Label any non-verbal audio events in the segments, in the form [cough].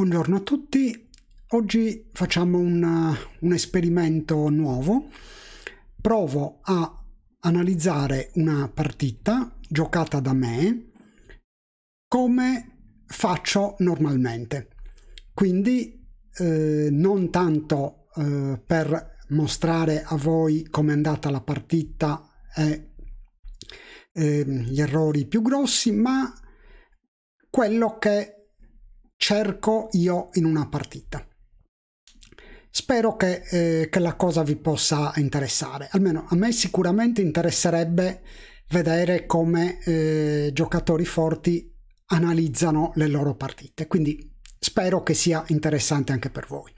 Buongiorno a tutti, oggi facciamo un, un, esperimento nuovo. Provo a analizzare una partita giocata da me come faccio normalmente. Quindi eh, non tanto eh, per mostrare a voi come è andata la partita e eh, gli errori più grossi, ma quello che cerco io in una partita. Spero che, eh, che, la cosa vi possa interessare, almeno a me sicuramente interesserebbe vedere come eh, giocatori forti analizzano le loro partite, quindi spero che sia interessante anche per voi.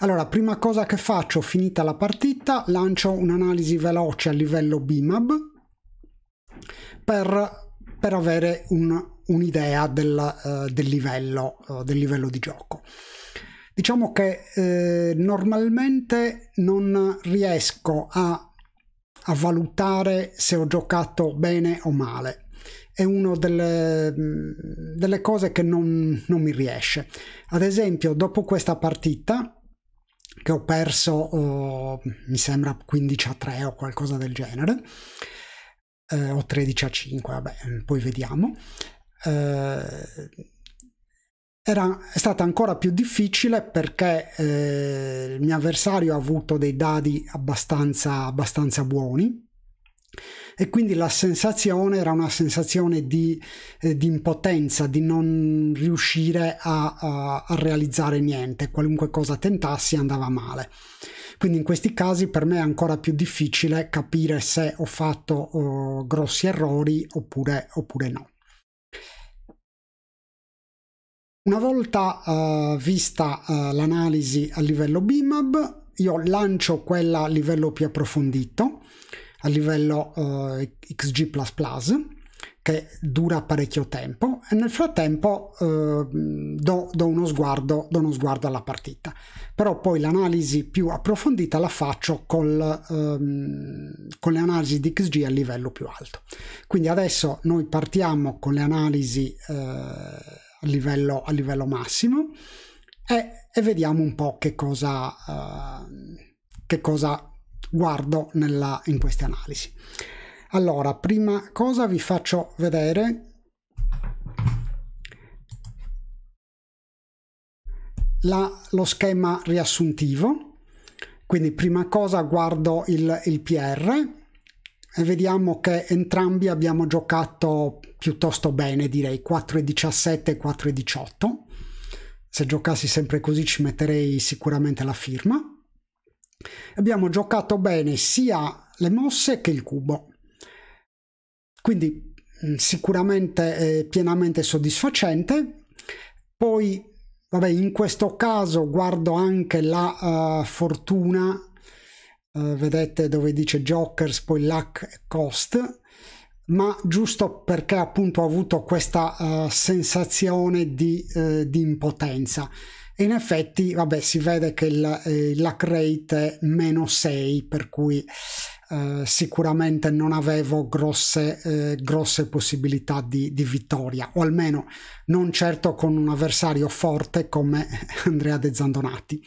Allora, prima cosa che faccio, finita la partita, lancio un'analisi veloce a livello BIMAB per, per avere un, un'idea del, eh, del, livello, eh, del livello di gioco diciamo che eh, normalmente non riesco a, a, valutare se ho giocato bene o male. È una delle, mm, delle cose che non, non, mi riesce. Ad esempio, dopo questa partita, che ho perso, oh, mi sembra 15 a 3 o qualcosa del genere, eh, o 13 a 5, vabbè, poi vediamo. Eh, era, è stata ancora più difficile perché eh, il mio avversario ha avuto dei dadi abbastanza, abbastanza buoni e quindi la sensazione era una sensazione di, eh, di impotenza, di non riuscire a, a, a, realizzare niente, qualunque cosa tentassi andava male. Quindi in questi casi per me è ancora più difficile capire se ho fatto eh, grossi errori oppure, oppure no. Una volta uh, vista uh, l'analisi a livello BIMAB, io lancio quella a livello più approfondito, a livello uh, eh, XG++, che dura parecchio tempo, e nel frattempo do, do, uno sguardo, do, uno sguardo, alla partita. Però poi l'analisi più approfondita la faccio col, um, con le analisi di XG a livello più alto. Quindi adesso noi partiamo con le analisi a livello, a livello massimo e, e, vediamo un po' che cosa, uh, che cosa guardo nella, in queste analisi. Allora, prima cosa vi faccio vedere La, lo schema riassuntivo. Quindi prima cosa guardo il, il PR, e vediamo che entrambi abbiamo giocato piuttosto bene, direi 4 e 17 e 4 e 18. Se giocassi sempre così ci metterei sicuramente la firma. Abbiamo giocato bene sia le mosse che il cubo. Quindi mm, sicuramente eh, pienamente soddisfacente. Poi, vabbè, in questo caso guardo anche la uh, fortuna eh, vedete dove dice Jokers, poi Luck e Cost, ma giusto perché appunto ho avuto questa uh, sensazione di, uh, di, impotenza. E in effetti, vabbè, si vede che il, eh, rate è meno 6, per cui eh, sicuramente non avevo grosse, eh, grosse possibilità di, di, vittoria, o almeno non certo con un avversario forte come [laughs] Andrea De Zandonati,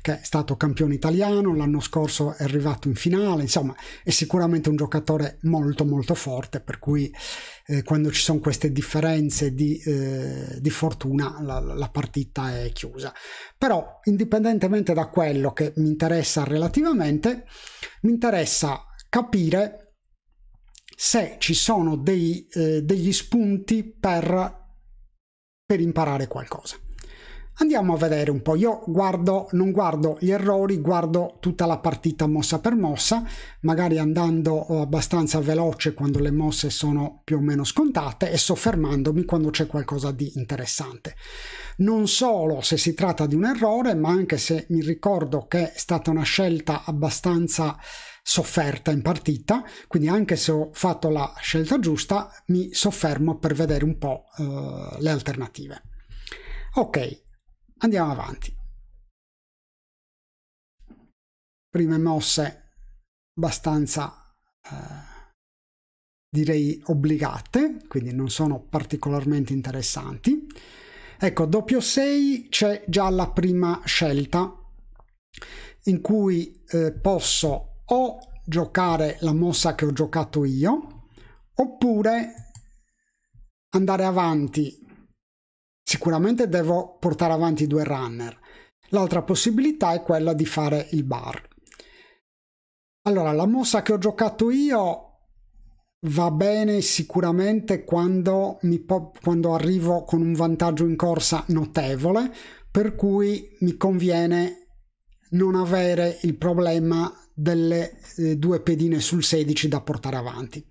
che è stato campione italiano, l'anno scorso è arrivato in finale, insomma è sicuramente un giocatore molto molto forte, per cui eh, quando ci sono queste differenze di, eh, di fortuna la, la, partita è chiusa. Però indipendentemente da quello che mi interessa relativamente, mi interessa capire se ci sono dei, eh, degli spunti per, per imparare qualcosa. Andiamo a vedere un po', io guardo, non guardo gli errori, guardo tutta la partita mossa per mossa, magari andando eh, abbastanza veloce quando le mosse sono più o meno scontate e soffermandomi quando c'è qualcosa di interessante. Non solo se si tratta di un errore, ma anche se mi ricordo che è stata una scelta abbastanza sofferta in partita, quindi anche se ho fatto la scelta giusta mi soffermo per vedere un po' eh, le alternative. Ok, Andiamo avanti. Prime mosse abbastanza, eh, direi, obbligate, quindi non sono particolarmente interessanti. Ecco, doppio 6 c'è già la prima scelta in cui eh, posso o giocare la mossa che ho giocato io oppure andare avanti Sicuramente devo portare avanti due runner. L'altra possibilità è quella di fare il bar. Allora, la mossa che ho giocato io va bene sicuramente quando, quando arrivo con un vantaggio in corsa notevole, per cui mi conviene non avere il problema delle eh, due pedine sul 16 da portare avanti.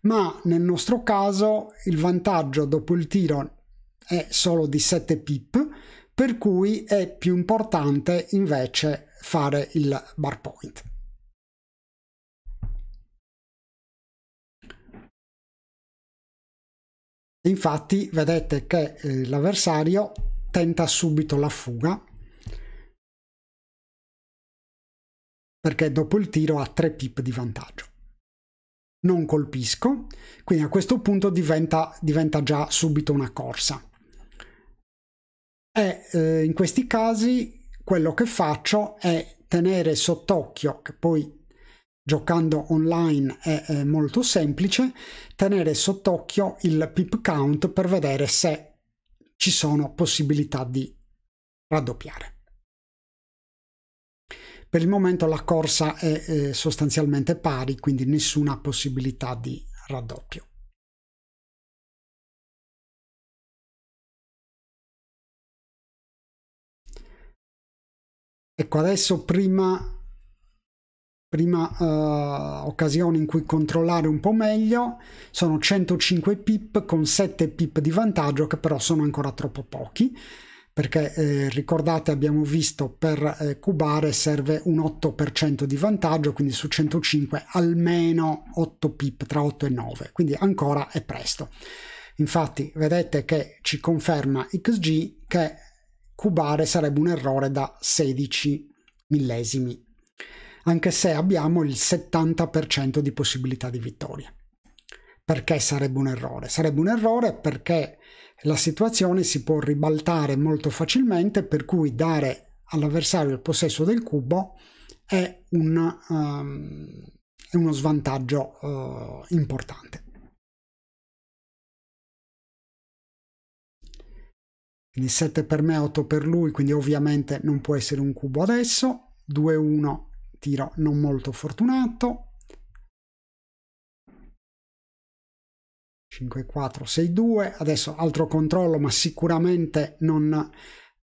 Ma nel nostro caso il vantaggio dopo il tiro è solo di 7 pip, per cui è più importante invece fare il bar point. Infatti vedete che eh, l'avversario tenta subito la fuga perché dopo il tiro ha 3 pip di vantaggio. Non colpisco, quindi a questo punto diventa, diventa già subito una corsa eh, in questi casi quello che faccio è tenere sott'occhio, che poi giocando online è, è molto semplice, tenere sott'occhio il pip count per vedere se ci sono possibilità di raddoppiare. Per il momento la corsa è, è eh, sostanzialmente pari, quindi nessuna possibilità di raddoppio. Ecco, adesso prima, prima uh, occasione in cui controllare un po' meglio, sono 105 pip con 7 pip di vantaggio che però sono ancora troppo pochi perché eh, ricordate abbiamo visto per eh, cubare serve un 8% di vantaggio quindi su 105 almeno 8 pip tra 8 e 9 quindi ancora è presto infatti vedete che ci conferma XG che cubare sarebbe un errore da 16 millesimi, anche se abbiamo il 70% di possibilità di vittoria. Perché sarebbe un errore? Sarebbe un errore perché la situazione si può ribaltare molto facilmente, per cui dare all'avversario il possesso del cubo è, un, um, è uno svantaggio uh, importante. quindi 7 per me 8 per lui quindi ovviamente non può essere un cubo adesso 2-1 tiro non molto fortunato 5 4 6 2 adesso altro controllo ma sicuramente non,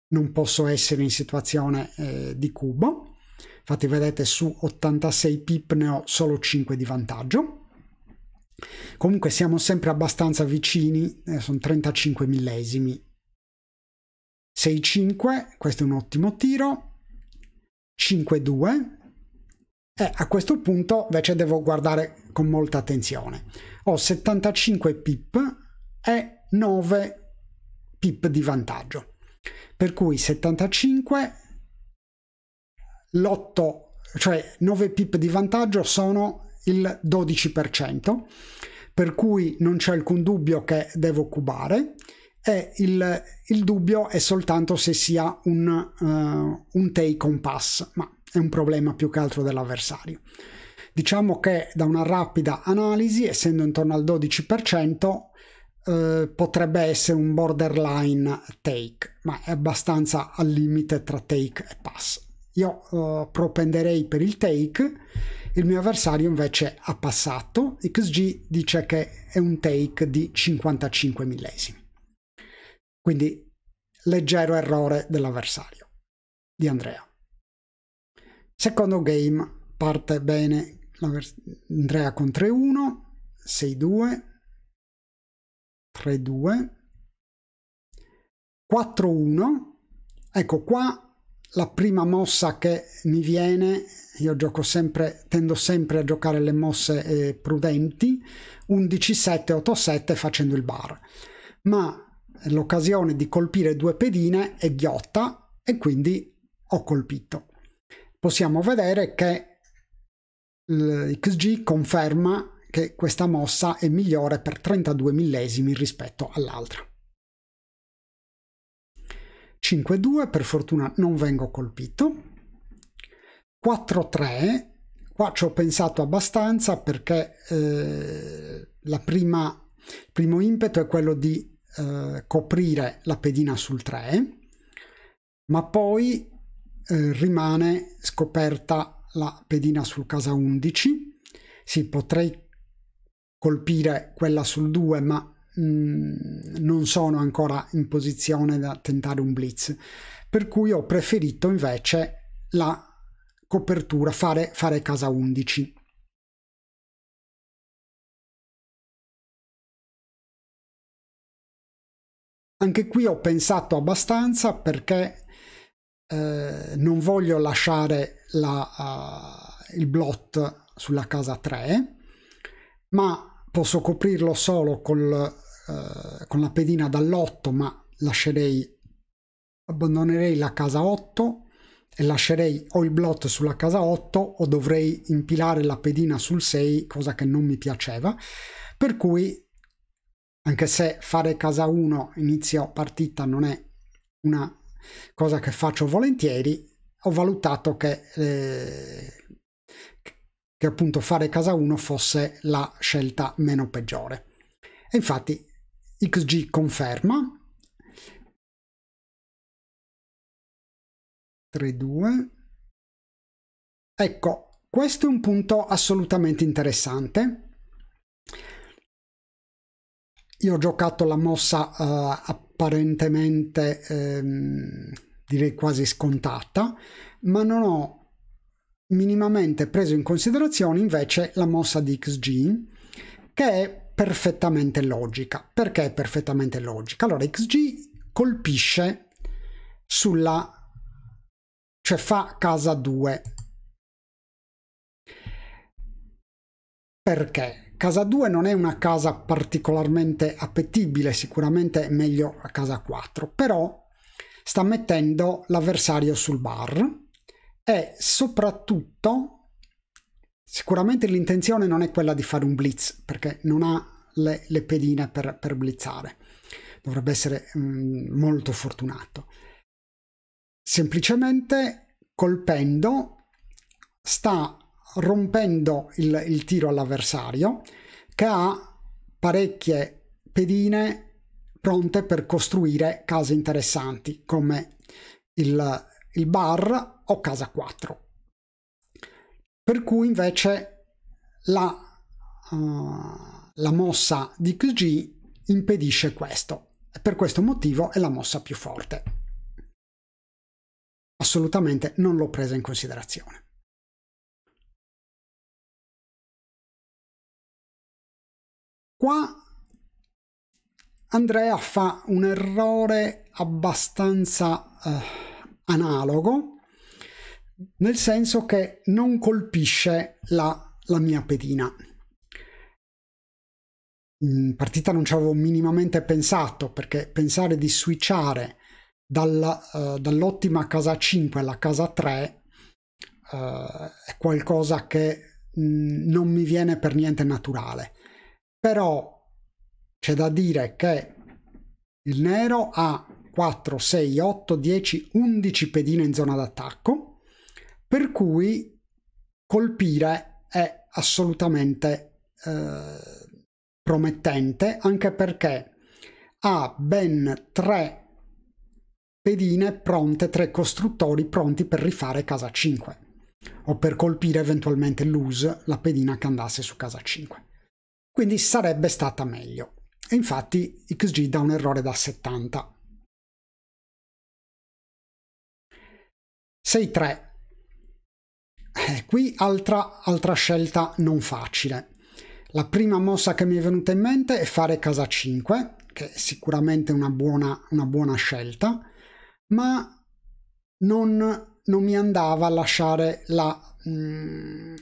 non posso essere in situazione eh, di cubo infatti vedete su 86 pip ne ho solo 5 di vantaggio comunque siamo sempre abbastanza vicini eh, sono 35 millesimi 6-5, questo è un ottimo tiro, 5-2 e a questo punto invece devo guardare con molta attenzione. Ho 75 pip e 9 pip di vantaggio. Per cui 75, l'8, cioè 9 pip di vantaggio sono il 12%, per cui non c'è alcun dubbio che devo cubare e il il dubbio è soltanto se sia un, uh, un take on pass, ma è un problema più che altro dell'avversario. Diciamo che da una rapida analisi, essendo intorno al 12%, eh, potrebbe essere un borderline take, ma è abbastanza al limite tra take e pass. Io eh, propenderei per il take, il mio avversario invece ha passato. XG dice che è un take di 55 millesimi. Quindi leggero errore dell'avversario di Andrea. Secondo game parte bene Andrea con 3-1, 6-2, 3-2, 4-1. Ecco qua la prima mossa che mi viene, io gioco sempre, tendo sempre a giocare le mosse eh, prudenti, 11-7, 8-7 facendo il bar. Ma l'occasione di colpire due pedine è ghiotta e quindi ho colpito. Possiamo vedere che l'XG conferma che questa mossa è migliore per 32 millesimi rispetto all'altra. 5-2, per fortuna non vengo colpito. 4-3, qua ci ho pensato abbastanza perché eh, la prima, il primo impeto è quello di eh, coprire la pedina sul 3, ma poi eh, rimane scoperta la pedina sul casa 11. Sì, potrei colpire quella sul 2, ma mh, mm, non sono ancora in posizione da tentare un blitz. Per cui ho preferito invece la copertura, fare, fare casa 11. Anche qui ho pensato abbastanza perché eh, non voglio lasciare la, uh, il blot sulla casa 3, ma posso coprirlo solo col, uh, con la pedina dall'8, ma lascerei, abbandonerei la casa 8 e lascerei o il blot sulla casa 8 o dovrei impilare la pedina sul 6, cosa che non mi piaceva. Per cui anche se fare casa 1 inizio partita non è una cosa che faccio volentieri, ho valutato che, eh, che appunto fare casa 1 fosse la scelta meno peggiore. E infatti XG conferma 3-2. Ecco, questo è un punto assolutamente interessante io ho giocato la mossa uh, apparentemente ehm, direi quasi scontata, ma non ho minimamente preso in considerazione invece la mossa di XG che è perfettamente logica. Perché è perfettamente logica? Allora XG colpisce sulla cioè fa casa 2. Perché? Casa 2 non è una casa particolarmente appetibile, sicuramente è meglio a casa 4, però sta mettendo l'avversario sul bar e soprattutto sicuramente l'intenzione non è quella di fare un blitz perché non ha le, le pedine per, per, blitzare, dovrebbe essere mh, mm, molto fortunato. Semplicemente colpendo sta rompendo il, il tiro all'avversario che ha parecchie pedine pronte per costruire case interessanti come il, il bar o casa 4 per cui invece la, uh, la mossa di QG impedisce questo e per questo motivo è la mossa più forte assolutamente non l'ho presa in considerazione Qua Andrea fa un errore abbastanza eh, analogo, nel senso che non colpisce la, la mia pedina. In partita non ci avevo minimamente pensato, perché pensare di switchare eh, dall'ottima casa 5 alla casa 3 eh, è qualcosa che mh, mm, non mi viene per niente naturale però c'è da dire che il nero ha 4, 6, 8, 10, 11 pedine in zona d'attacco, per cui colpire è assolutamente eh, promettente, anche perché ha ben 3 pedine pronte, 3 costruttori pronti per rifare casa 5 o per colpire eventualmente l'use, la pedina che andasse su casa 5 quindi sarebbe stata meglio. E infatti XG dà un errore da 70. 6-3. Eh, qui altra, altra scelta non facile. La prima mossa che mi è venuta in mente è fare casa 5, che è sicuramente una buona, una buona scelta, ma non, non mi andava a lasciare la, mh, mm,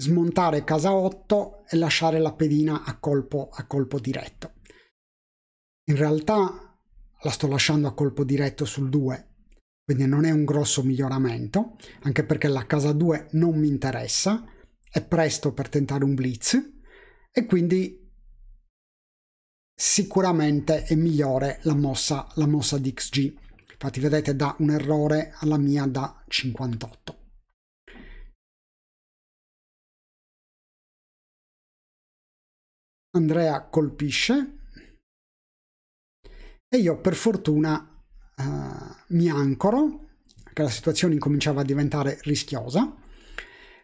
smontare casa 8 e lasciare la pedina a colpo, a colpo diretto. In realtà la sto lasciando a colpo diretto sul 2, quindi non è un grosso miglioramento, anche perché la casa 2 non mi interessa, è presto per tentare un blitz e quindi sicuramente è migliore la mossa, la mossa di XG. Infatti vedete da un errore alla mia da 58. Andrea colpisce e io per fortuna uh, mi ancoro, perché la situazione incominciava a diventare rischiosa,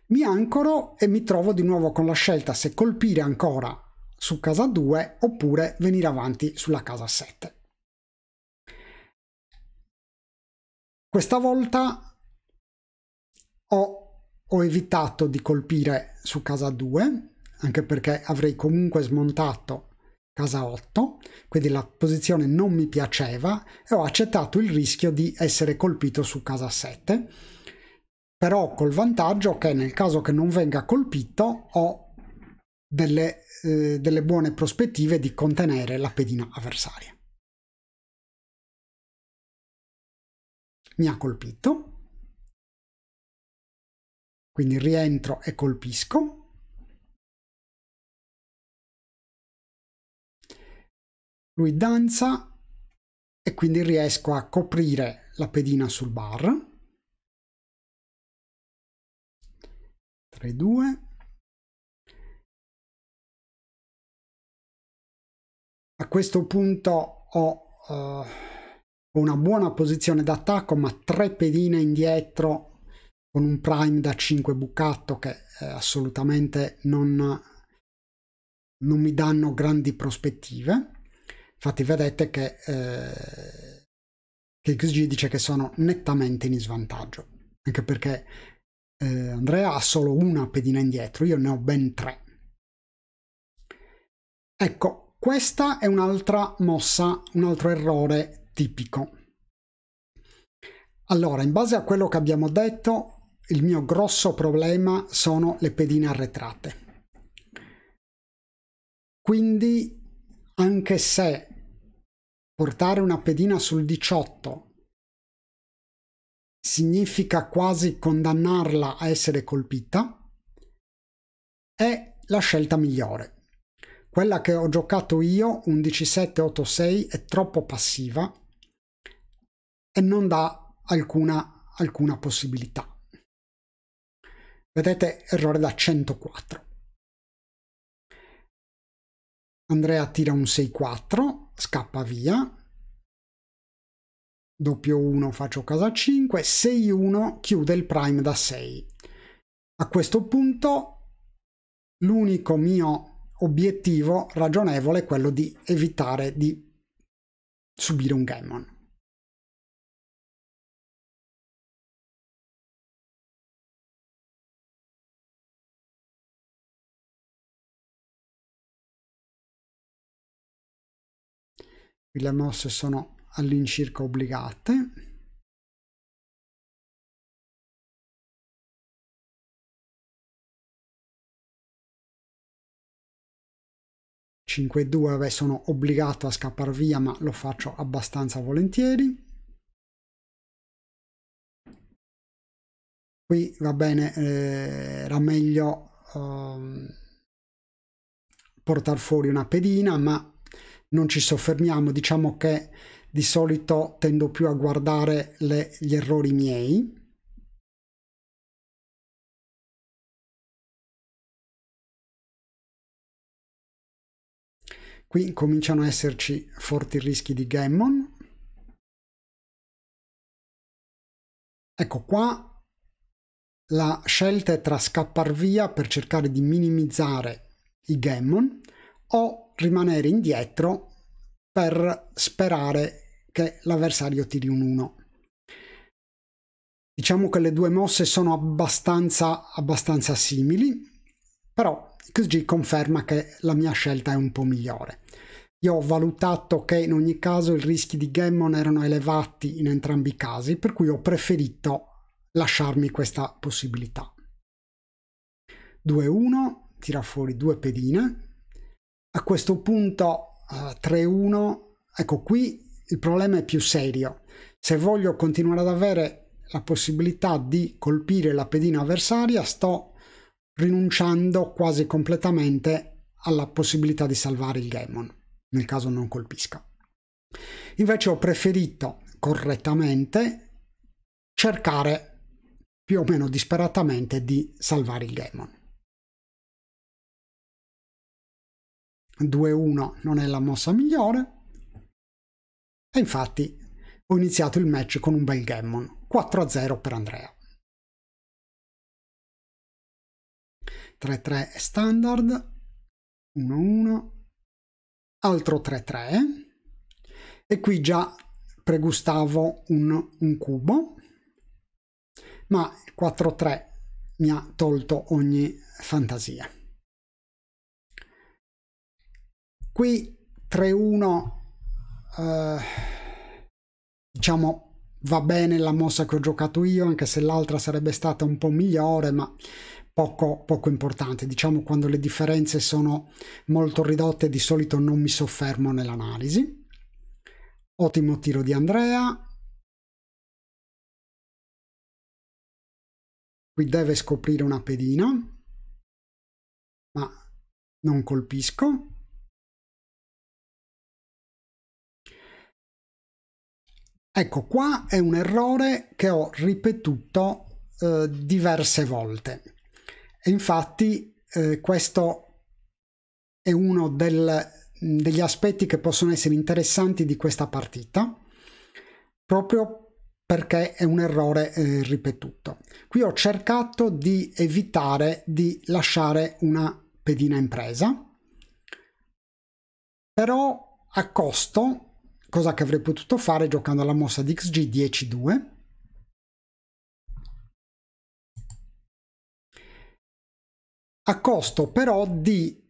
mi ancoro e mi trovo di nuovo con la scelta se colpire ancora su casa 2 oppure venire avanti sulla casa 7. Questa volta ho, ho evitato di colpire su casa 2 anche perché avrei comunque smontato casa 8, quindi la posizione non mi piaceva e ho accettato il rischio di essere colpito su casa 7, però col vantaggio che nel caso che non venga colpito ho delle, eh, delle buone prospettive di contenere la pedina avversaria. Mi ha colpito, quindi rientro e colpisco lui danza e quindi riesco a coprire la pedina sul bar 3 2 a questo punto ho uh, una buona posizione d'attacco ma tre pedine indietro con un prime da 5 bucato che eh, assolutamente non, non mi danno grandi prospettive Infatti vedete che eh, KXG dice che sono nettamente in svantaggio, anche perché eh, Andrea ha solo una pedina indietro, io ne ho ben tre. Ecco, questa è un'altra mossa, un altro errore tipico. Allora, in base a quello che abbiamo detto, il mio grosso problema sono le pedine arretrate. Quindi, anche se Portare una pedina sul 18 significa quasi condannarla a essere colpita, è la scelta migliore. Quella che ho giocato io, un 1786, è troppo passiva e non dà alcuna, alcuna possibilità. Vedete, errore da 104. Andrea tira un 6-4 scappa via. Doppio 1 faccio casa 5, 6 1 chiude il prime da 6. A questo punto l'unico mio obiettivo ragionevole è quello di evitare di subire un gammon. qui le mosse sono all'incirca obbligate e 2 vabbè, sono obbligato a scappare via ma lo faccio abbastanza volentieri qui va bene eh, era meglio eh, portare fuori una pedina ma non ci soffermiamo, diciamo che di solito tendo più a guardare le, gli errori miei. Qui cominciano a esserci forti rischi di Gammon. Ecco qua la scelta è tra scappar via per cercare di minimizzare i Gammon o rimanere indietro per sperare che l'avversario tiri un 1. Diciamo che le due mosse sono abbastanza, abbastanza simili, però XG conferma che la mia scelta è un po' migliore. Io ho valutato che in ogni caso i rischi di Gammon erano elevati in entrambi i casi, per cui ho preferito lasciarmi questa possibilità. 2-1, tira fuori due pedine, a questo punto uh, eh, 3-1, ecco qui il problema è più serio. Se voglio continuare ad avere la possibilità di colpire la pedina avversaria, sto rinunciando quasi completamente alla possibilità di salvare il Gammon, nel caso non colpisca. Invece ho preferito correttamente cercare più o meno disperatamente di salvare il Gammon. 2-1 non è la mossa migliore. E infatti ho iniziato il match con un bel Gammon, 4-0 per Andrea. 3-3 standard, 1-1, altro 3-3 e qui già pregustavo un, un cubo, ma il 4-3 mi ha tolto ogni fantasia. Qui 3-1, eh, diciamo, va bene la mossa che ho giocato io, anche se l'altra sarebbe stata un po' migliore, ma poco, poco importante. Diciamo, quando le differenze sono molto ridotte, di solito non mi soffermo nell'analisi. Ottimo tiro di Andrea, qui deve scoprire una pedina ma non colpisco Ecco, qua è un errore che ho ripetuto eh, diverse volte. E infatti eh, questo è uno del, mm, degli aspetti che possono essere interessanti di questa partita, proprio perché è un errore eh, ripetuto. Qui ho cercato di evitare di lasciare una pedina impresa, però a costo cosa che avrei potuto fare giocando alla mossa di xg 10-2. A costo però di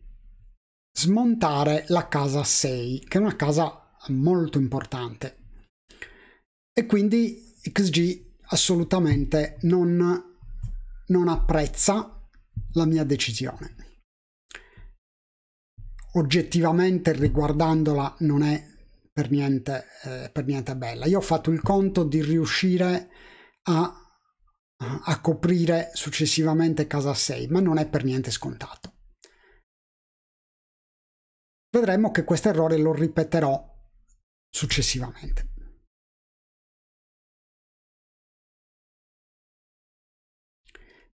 smontare la casa 6, che è una casa molto importante. E quindi XG assolutamente non, non apprezza la mia decisione. Oggettivamente riguardandola non è per niente, eh, per niente bella. Io ho fatto il conto di riuscire a, a coprire successivamente casa 6, ma non è per niente scontato. Vedremo che questo errore lo ripeterò successivamente.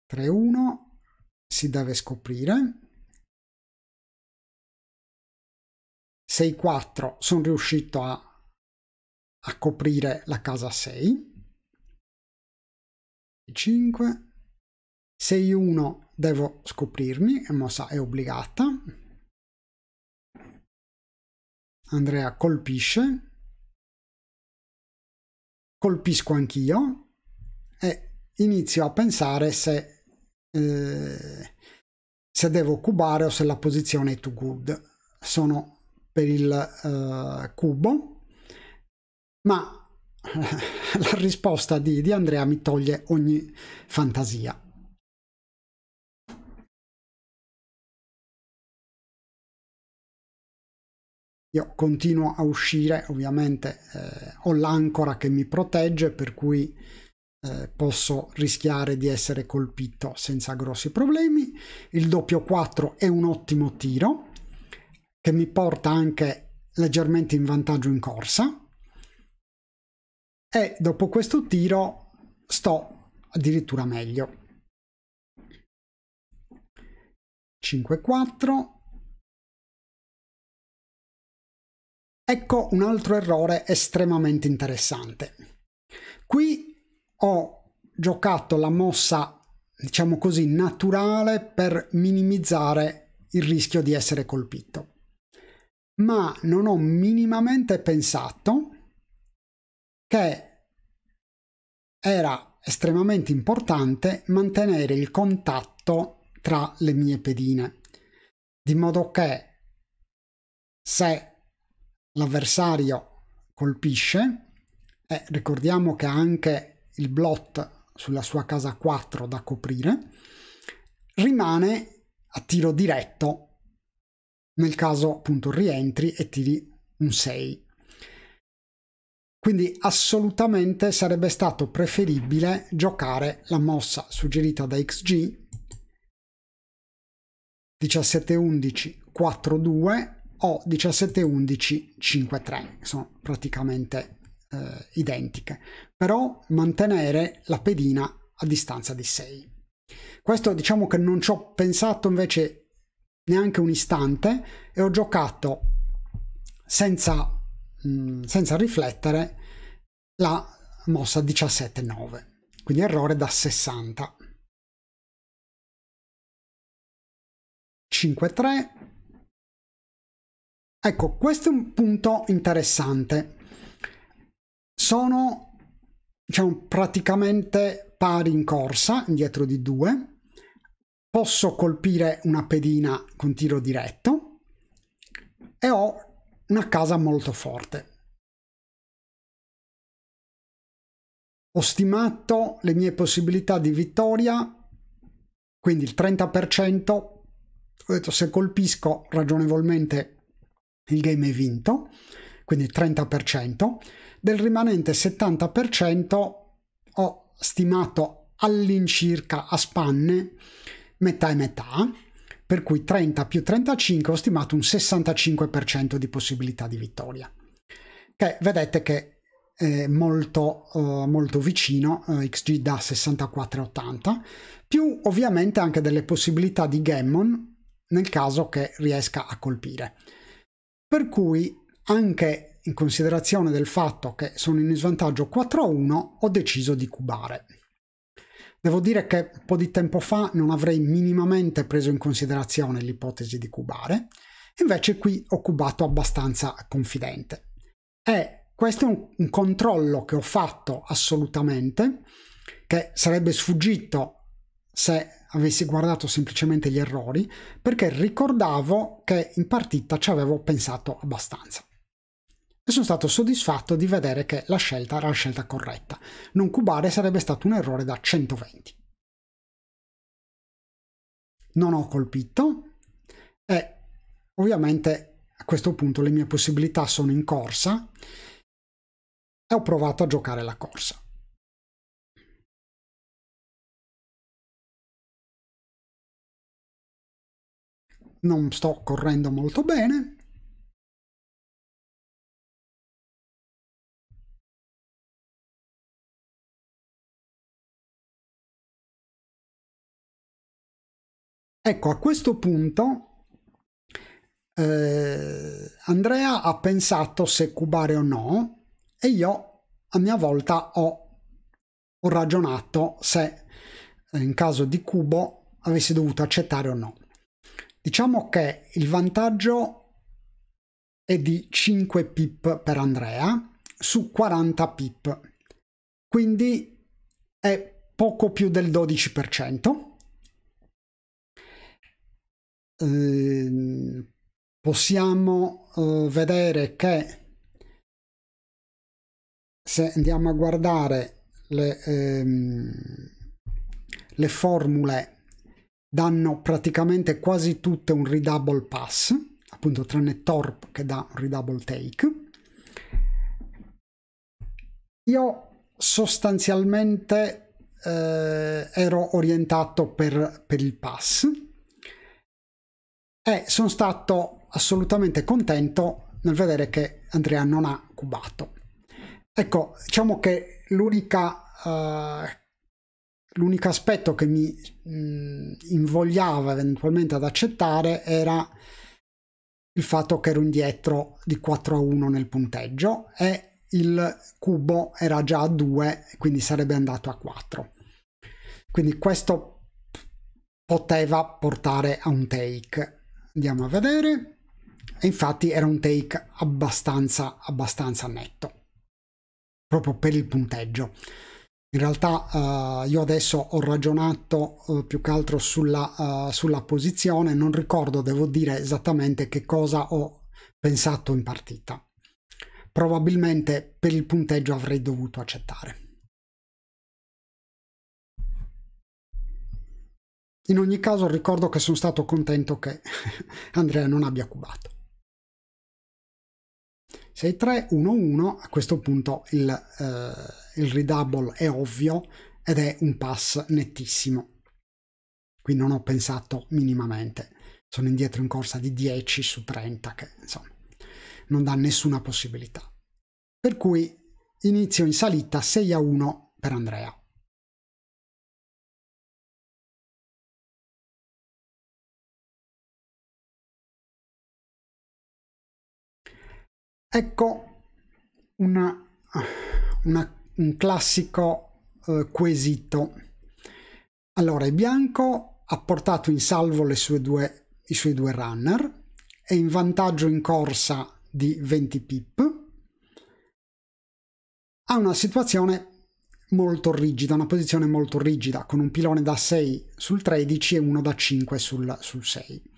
Tre 1 si deve scoprire 6-4 sono riuscito a, a, coprire la casa 6 5 6-1 devo scoprirmi è mossa è obbligata Andrea colpisce colpisco anch'io e inizio a pensare se eh, se devo cubare o se la posizione è too good sono per il uh, cubo, ma [laughs] la risposta di, di Andrea mi toglie ogni fantasia. Io continuo a uscire, ovviamente eh, ho l'ancora che mi protegge, per cui eh, posso rischiare di essere colpito senza grossi problemi. Il doppio 4 è un ottimo tiro che mi porta anche leggermente in vantaggio in corsa e dopo questo tiro sto addirittura meglio 5-4 Ecco un altro errore estremamente interessante. Qui ho giocato la mossa, diciamo così, naturale per minimizzare il rischio di essere colpito ma non ho minimamente pensato che era estremamente importante mantenere il contatto tra le mie pedine, di modo che se l'avversario colpisce, e ricordiamo che ha anche il blot sulla sua casa 4 da coprire, rimane a tiro diretto nel caso appunto rientri e tiri un 6. Quindi assolutamente sarebbe stato preferibile giocare la mossa suggerita da XG 17-11 4-2 o 17-11 5-3, sono praticamente eh, identiche, però mantenere la pedina a distanza di 6. Questo diciamo che non ci ho pensato invece neanche un istante e ho giocato senza, mh, mm, senza riflettere la mossa 17-9, quindi errore da 60. 5-3. Ecco, questo è un punto interessante. Sono diciamo, praticamente pari in corsa, indietro di 2 posso colpire una pedina con tiro diretto e ho una casa molto forte. Ho stimato le mie possibilità di vittoria, quindi il 30%, ho detto se colpisco ragionevolmente il game è vinto, quindi il 30%, del rimanente 70% ho stimato all'incirca a spanne metà e metà, per cui 30 più 35 ho stimato un 65% di possibilità di vittoria, che vedete che è molto, eh, molto vicino, eh, XG da 64,80, più ovviamente anche delle possibilità di Gammon nel caso che riesca a colpire. Per cui anche in considerazione del fatto che sono in svantaggio 4-1 ho deciso di cubare. Devo dire che un po' di tempo fa non avrei minimamente preso in considerazione l'ipotesi di cubare, invece qui ho cubato abbastanza confidente. E questo è un, un controllo che ho fatto assolutamente, che sarebbe sfuggito se avessi guardato semplicemente gli errori, perché ricordavo che in partita ci avevo pensato abbastanza e sono stato soddisfatto di vedere che la scelta era la scelta corretta. Non cubare sarebbe stato un errore da 120. Non ho colpito e ovviamente a questo punto le mie possibilità sono in corsa e ho provato a giocare la corsa. Non sto correndo molto bene, Ecco, a questo punto eh, Andrea ha pensato se cubare o no e io a mia volta ho, ho ragionato se eh, in caso di cubo avessi dovuto accettare o no. Diciamo che il vantaggio è di 5 pip per Andrea su 40 pip, quindi è poco più del 12%. Ehm, possiamo eh, vedere che se andiamo a guardare le, ehm, le formule danno praticamente quasi tutte un redouble pass appunto tranne Torp che dà un redouble take io sostanzialmente eh, ero orientato per, per il pass e sono stato assolutamente contento nel vedere che Andrea non ha cubato. Ecco, diciamo che l'unica uh, l'unico aspetto che mi mh, mm, invogliava eventualmente ad accettare era il fatto che ero indietro di 4 a 1 nel punteggio e il cubo era già a 2 quindi sarebbe andato a 4 quindi questo poteva portare a un take Andiamo a vedere. E infatti era un take abbastanza, abbastanza netto, proprio per il punteggio. In realtà uh, io adesso ho ragionato uh, più che altro sulla, uh, sulla posizione, non ricordo, devo dire esattamente che cosa ho pensato in partita. Probabilmente per il punteggio avrei dovuto accettare. In ogni caso ricordo che sono stato contento che [laughs] Andrea non abbia cubato. 6-3-1-1, a questo punto il, eh, il redouble è ovvio ed è un pass nettissimo. Qui non ho pensato minimamente. Sono indietro in corsa di 10 su 30 che insomma non dà nessuna possibilità. Per cui inizio in salita 6 1 per Andrea. Ecco una, una, un classico eh, quesito. Allora, il bianco ha portato in salvo due, i suoi due runner, è in vantaggio in corsa di 20 pip, ha una situazione molto rigida, una posizione molto rigida, con un pilone da 6 sul 13 e uno da 5 sul, sul 6.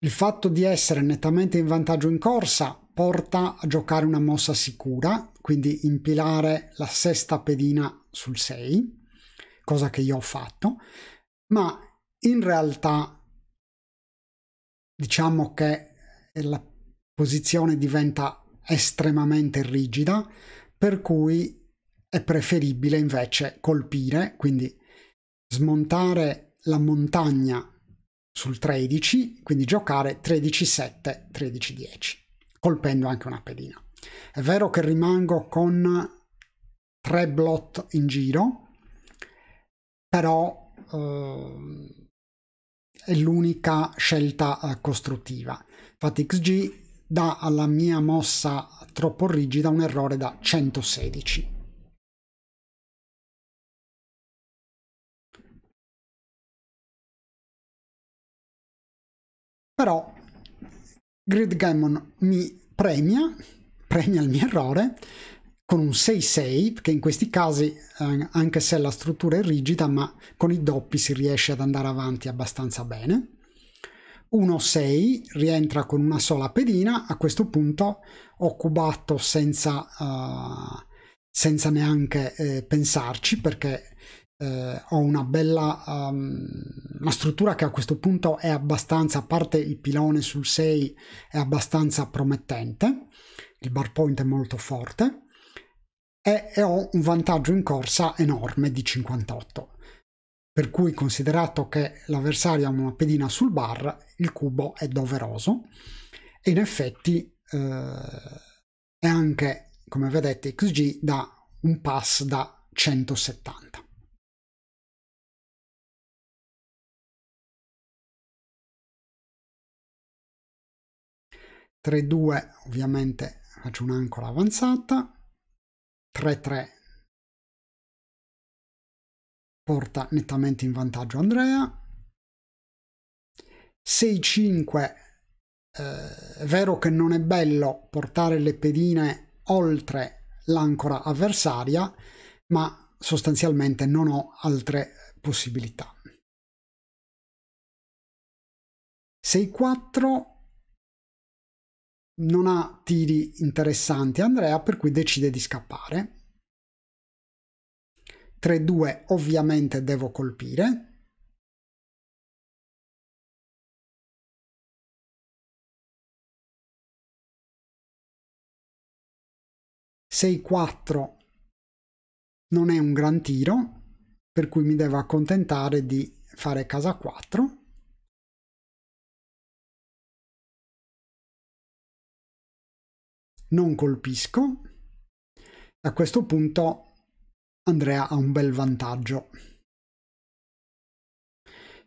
Il fatto di essere nettamente in vantaggio in corsa porta a giocare una mossa sicura, quindi impilare la sesta pedina sul 6, cosa che io ho fatto, ma in realtà diciamo che la posizione diventa estremamente rigida, per cui è preferibile invece colpire, quindi smontare la montagna sul 13, quindi giocare 13-7, 13-10, colpendo anche una pedina. È vero che rimango con tre blot in giro, però eh, è l'unica scelta eh, costruttiva. Infatti XG dà alla mia mossa troppo rigida un errore da 116. però Grid Gammon mi premia, premia il mio errore con un 6-6, che in questi casi, anche se la struttura è rigida, ma con i doppi si riesce ad andare avanti abbastanza bene. 1-6 rientra con una sola pedina, a questo punto ho cubato senza, uh, senza neanche eh, pensarci, perché eh, ho una bella um, una struttura che a questo punto è abbastanza, a parte il pilone sul 6, è abbastanza promettente, il bar point è molto forte e, e ho un vantaggio in corsa enorme di 58. Per cui considerato che l'avversario ha una pedina sul bar, il cubo è doveroso e in effetti eh, è anche, come vedete, XG da un pass da 170. 3 2 ovviamente faccio un'ancora avanzata 3 3 porta nettamente in vantaggio Andrea 6 5 eh, è vero che non è bello portare le pedine oltre l'ancora avversaria ma sostanzialmente non ho altre possibilità 6 4 non ha tiri interessanti Andrea, per cui decide di scappare. 3-2 ovviamente devo colpire. Sei 4 non è un gran tiro, per cui mi devo accontentare di fare casa 4. non colpisco. A questo punto Andrea ha un bel vantaggio.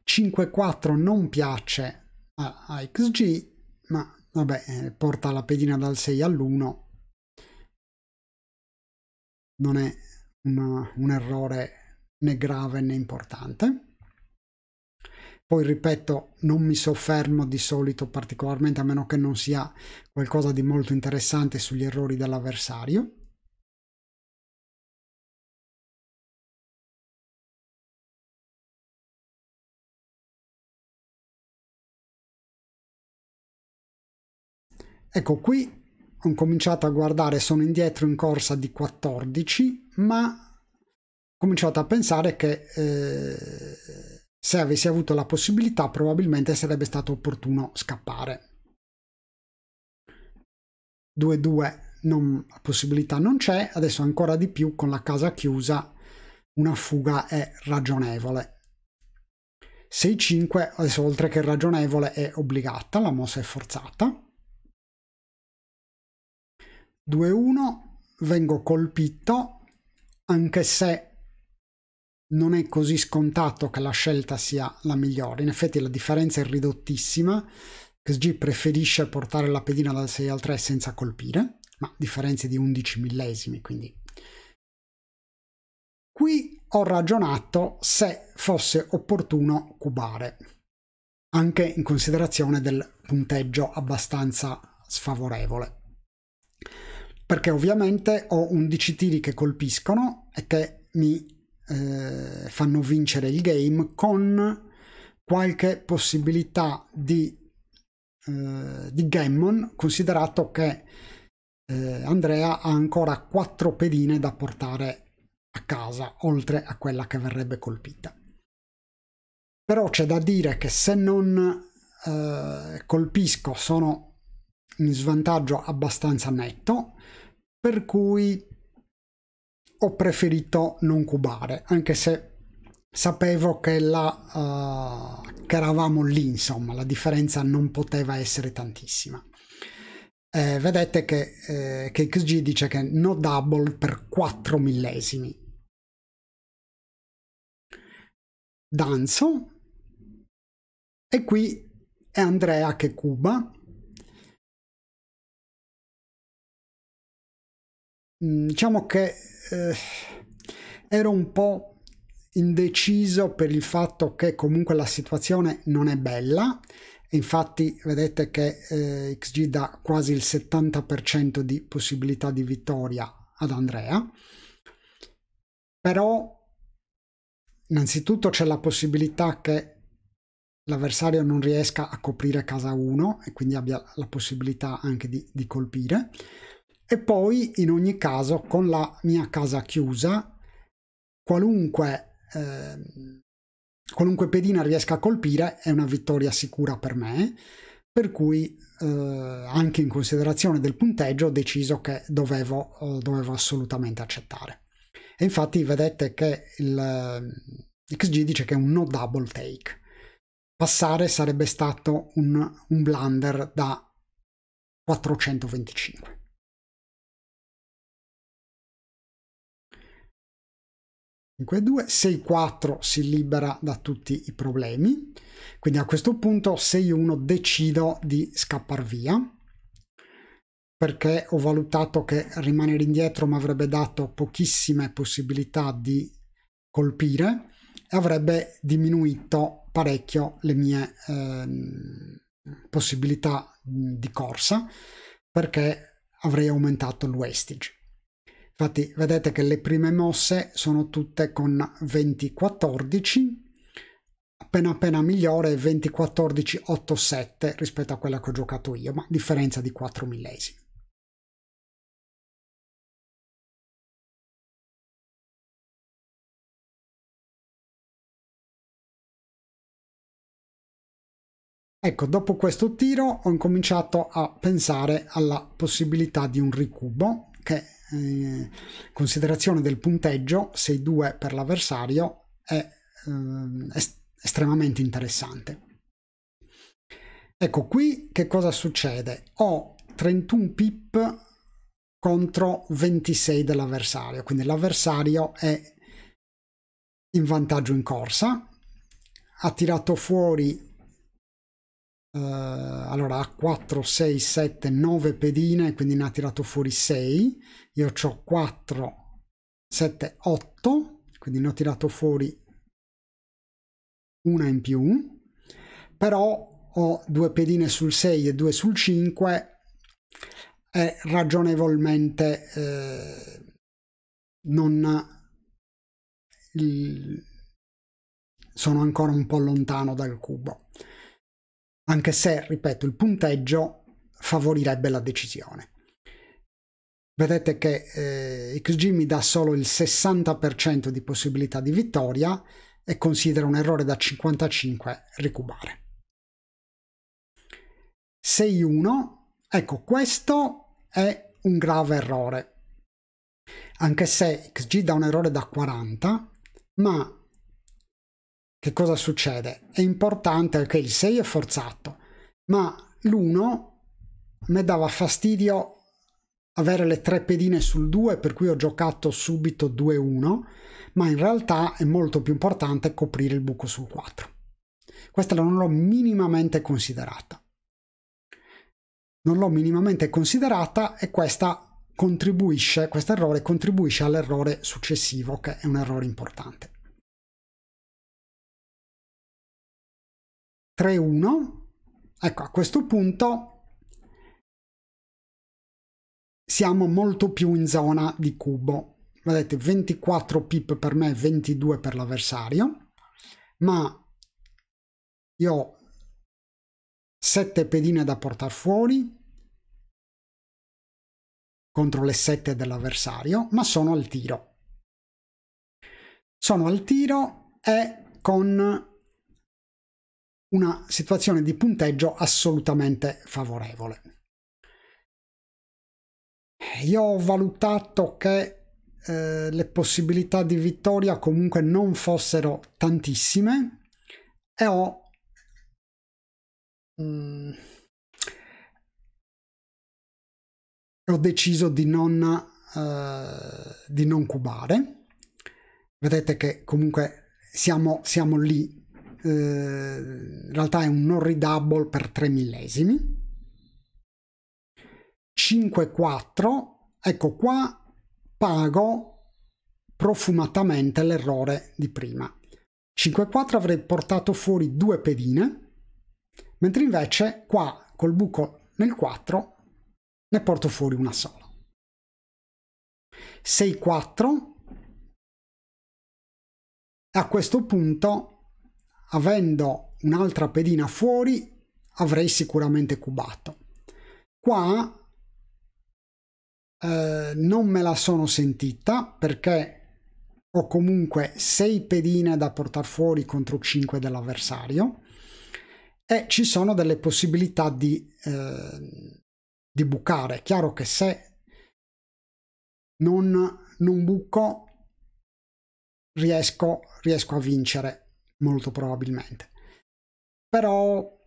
5-4 non piace a, a, XG, ma vabbè, eh, porta la pedina dal 6 all'1. Non è una, un errore né grave né importante. Poi ripeto, non mi soffermo di solito particolarmente a meno che non sia qualcosa di molto interessante sugli errori dell'avversario. Ecco qui ho cominciato a guardare, sono indietro in corsa di 14, ma ho cominciato a pensare che eh, se avessi avuto la possibilità probabilmente sarebbe stato opportuno scappare. 2-2 non, la possibilità non c'è, adesso ancora di più con la casa chiusa una fuga è ragionevole. 6-5 adesso oltre che ragionevole è obbligata, la mossa è forzata. 2-1 vengo colpito anche se non è così scontato che la scelta sia la migliore. In effetti la differenza è ridottissima. XG preferisce portare la pedina dal 6 al 3 senza colpire, ma differenze di 11 millesimi, quindi... Qui ho ragionato se fosse opportuno cubare, anche in considerazione del punteggio abbastanza sfavorevole. Perché ovviamente ho 11 tiri che colpiscono e che mi eh, fanno vincere il game con qualche possibilità di, eh, di gammon, considerato che eh, Andrea ha ancora quattro pedine da portare a casa, oltre a quella che verrebbe colpita. Però c'è da dire che se non eh, colpisco sono in svantaggio abbastanza netto, per cui ho preferito non cubare, anche se sapevo che, la, uh, che eravamo lì, insomma, la differenza non poteva essere tantissima. Eh, vedete che, eh, che XG dice che no double per 4 millesimi. Danzo. E qui è Andrea che cuba Mm, diciamo che eh, ero un po' indeciso per il fatto che comunque la situazione non è bella infatti vedete che eh, XG dà quasi il 70% di possibilità di vittoria ad Andrea però innanzitutto c'è la possibilità che l'avversario non riesca a coprire casa 1 e quindi abbia la possibilità anche di, di colpire e poi in ogni caso con la mia casa chiusa qualunque, eh, qualunque pedina riesca a colpire è una vittoria sicura per me per cui eh, anche in considerazione del punteggio ho deciso che dovevo, eh, dovevo assolutamente accettare e infatti vedete che il ehm, XG dice che è un no double take passare sarebbe stato un, un blunder da 425 5-2, 6-4 si libera da tutti i problemi, quindi a questo punto 6-1 decido di scappare via perché ho valutato che rimanere indietro mi avrebbe dato pochissime possibilità di colpire e avrebbe diminuito parecchio le mie eh, possibilità di corsa perché avrei aumentato il wastage. Infatti vedete che le prime mosse sono tutte con 2014, appena appena migliore 2014 8 rispetto a quella che ho giocato io, ma differenza di 4 millesimi. Ecco, dopo questo tiro ho incominciato a pensare alla possibilità di un ricubo che eh, considerazione del punteggio 6-2 per l'avversario è eh, estremamente interessante. Ecco qui che cosa succede? Ho 31 pip contro 26 dell'avversario, quindi l'avversario è in vantaggio in corsa, ha tirato fuori Uh, allora ha 4, 6, 7, 9 pedine, quindi ne ha tirato fuori 6. Io ho 4, 7, 8, quindi ne ho tirato fuori una in più. Però ho due pedine sul 6 e due sul 5, è ragionevolmente eh, non... Il, sono ancora un po' lontano dal cubo anche se, ripeto, il punteggio favorirebbe la decisione. Vedete che eh, XG mi dà solo il 60% di possibilità di vittoria e considera un errore da 55 ricubare. 6-1, ecco questo è un grave errore, anche se XG dà un errore da 40, ma che cosa succede? È importante che il 6 è forzato, ma l'1 mi dava fastidio avere le tre pedine sul 2, per cui ho giocato subito 2-1, ma in realtà è molto più importante coprire il buco sul 4. Questa non l'ho minimamente considerata. Non l'ho minimamente considerata e questa contribuisce, questo errore contribuisce all'errore successivo, che è un errore importante. 3-1. Ecco, a questo punto siamo molto più in zona di cubo. Vedete, 24 pip per me, 22 per l'avversario, ma io ho 7 pedine da portare fuori contro le 7 dell'avversario, ma sono al tiro. Sono al tiro e con una situazione di punteggio assolutamente favorevole. Io ho valutato che eh, le possibilità di vittoria comunque non fossero tantissime e ho mm, ho deciso di non, eh, di non cubare. Vedete che comunque siamo, siamo lì eh, in realtà è un non redouble per 3 millesimi. 5-4, ecco qua pago profumatamente l'errore di prima. 5-4 avrei portato fuori due pedine, mentre invece qua col buco nel 4 ne porto fuori una sola. 6-4, a questo punto avendo un'altra pedina fuori avrei sicuramente cubato. Qua eh, non me la sono sentita perché ho comunque 6 pedine da portare fuori contro 5 dell'avversario e ci sono delle possibilità di, eh, di bucare. chiaro che se non, non buco riesco, riesco a vincere molto probabilmente. Però